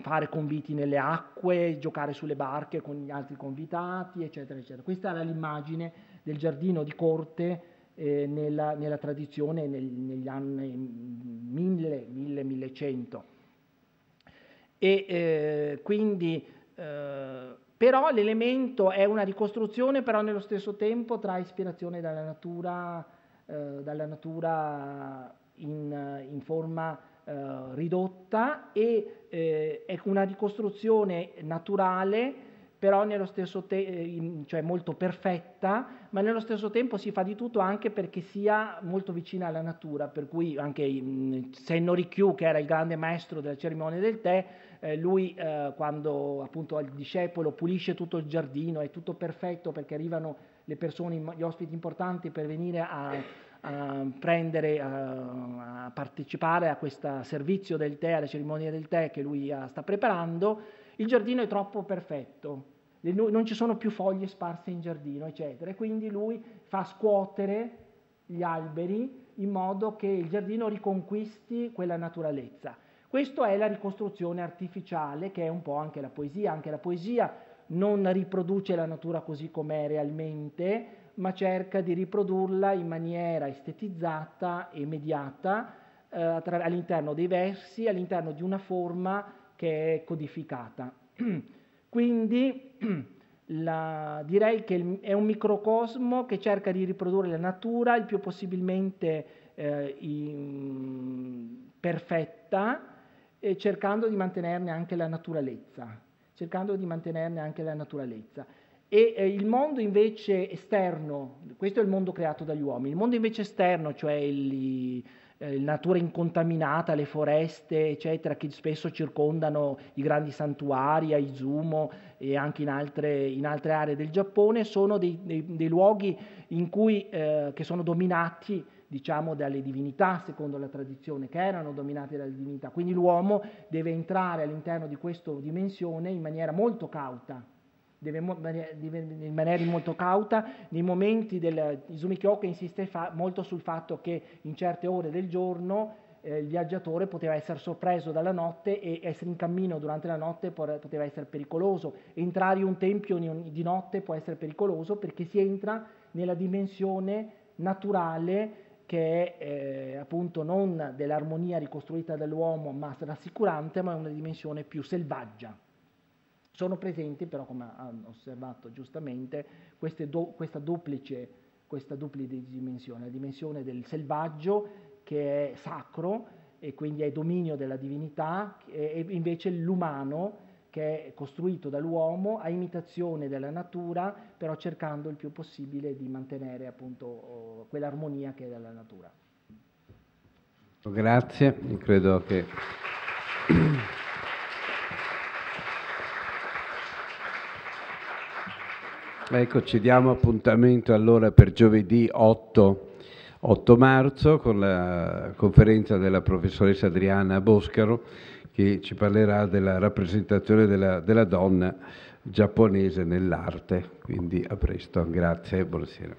fare conviti nelle acque, giocare sulle barche con gli altri convitati, eccetera, eccetera. Questa era l'immagine del giardino di corte eh, nella, nella, tradizione nel, negli anni 1000, 1000, 1100. E eh, quindi eh, però l'elemento è una ricostruzione, però nello stesso tempo tra ispirazione dalla natura, eh, dalla natura in, in forma eh, ridotta e eh, è una ricostruzione naturale però nello stesso tempo, eh, cioè molto perfetta, ma nello stesso tempo si fa di tutto anche perché sia molto vicina alla natura, per cui anche mh, Senno Q, che era il grande maestro della cerimonia del tè, eh, lui quando appunto il discepolo pulisce tutto il giardino, è tutto perfetto perché arrivano le persone, gli ospiti importanti per venire a, a prendere, a, a, partecipare a questo servizio del tè, alla cerimonia del tè che lui ah, sta preparando, il giardino è troppo perfetto, non ci sono più foglie sparse in giardino, eccetera. E quindi lui fa scuotere gli alberi in modo che il giardino riconquisti quella naturalezza. Questa è la ricostruzione artificiale che è un po' anche la poesia, anche la poesia non riproduce la natura così com'è realmente, ma cerca di riprodurla in maniera estetizzata e mediata eh, all'interno dei versi, all'interno di una forma che è codificata. [CLEARS THROAT] Quindi [CLEARS THROAT] la, direi che è un microcosmo che cerca di riprodurre la natura il più possibilmente eh, in, perfetta, cercando di mantenerne anche la naturalezza cercando di mantenerne anche la naturalezza. E eh, il mondo invece esterno, questo è il mondo creato dagli uomini, il mondo invece esterno, cioè il, eh, la natura incontaminata, le foreste, eccetera, che spesso circondano i grandi santuari, a Izumo e anche in altre, in altre aree del Giappone, sono dei, dei, dei luoghi cui, eh, che sono dominati diciamo, dalle divinità, secondo la tradizione, che erano dominate dalle divinità. Quindi l'uomo deve entrare all'interno di questa dimensione in maniera molto cauta, deve in maniera molto cauta. Nei momenti del Izumi insiste fa, molto sul fatto che in certe ore del giorno eh, il viaggiatore poteva essere sorpreso dalla notte e essere in cammino durante la notte poteva essere pericoloso. Entrare in un tempio di notte può essere pericoloso perché si entra nella dimensione naturale che è eh, appunto non dell'armonia ricostruita dall'uomo ma rassicurante, ma è una dimensione più selvaggia. Sono presenti però, come hanno osservato giustamente, do, questa, duplice, questa duplice dimensione, la dimensione del selvaggio che è sacro e quindi è dominio della divinità e invece l'umano che è costruito dall'uomo a imitazione della natura, però cercando il più possibile di mantenere appunto oh, quell'armonia che è della natura. Grazie, credo che... [CLEARS THROAT] Ecco, ci diamo appuntamento allora per giovedì 8, 8 marzo con la conferenza della professoressa Adriana Boscaro che ci parlerà della rappresentazione della, della donna giapponese nell'arte. Quindi a presto, grazie e buonasera.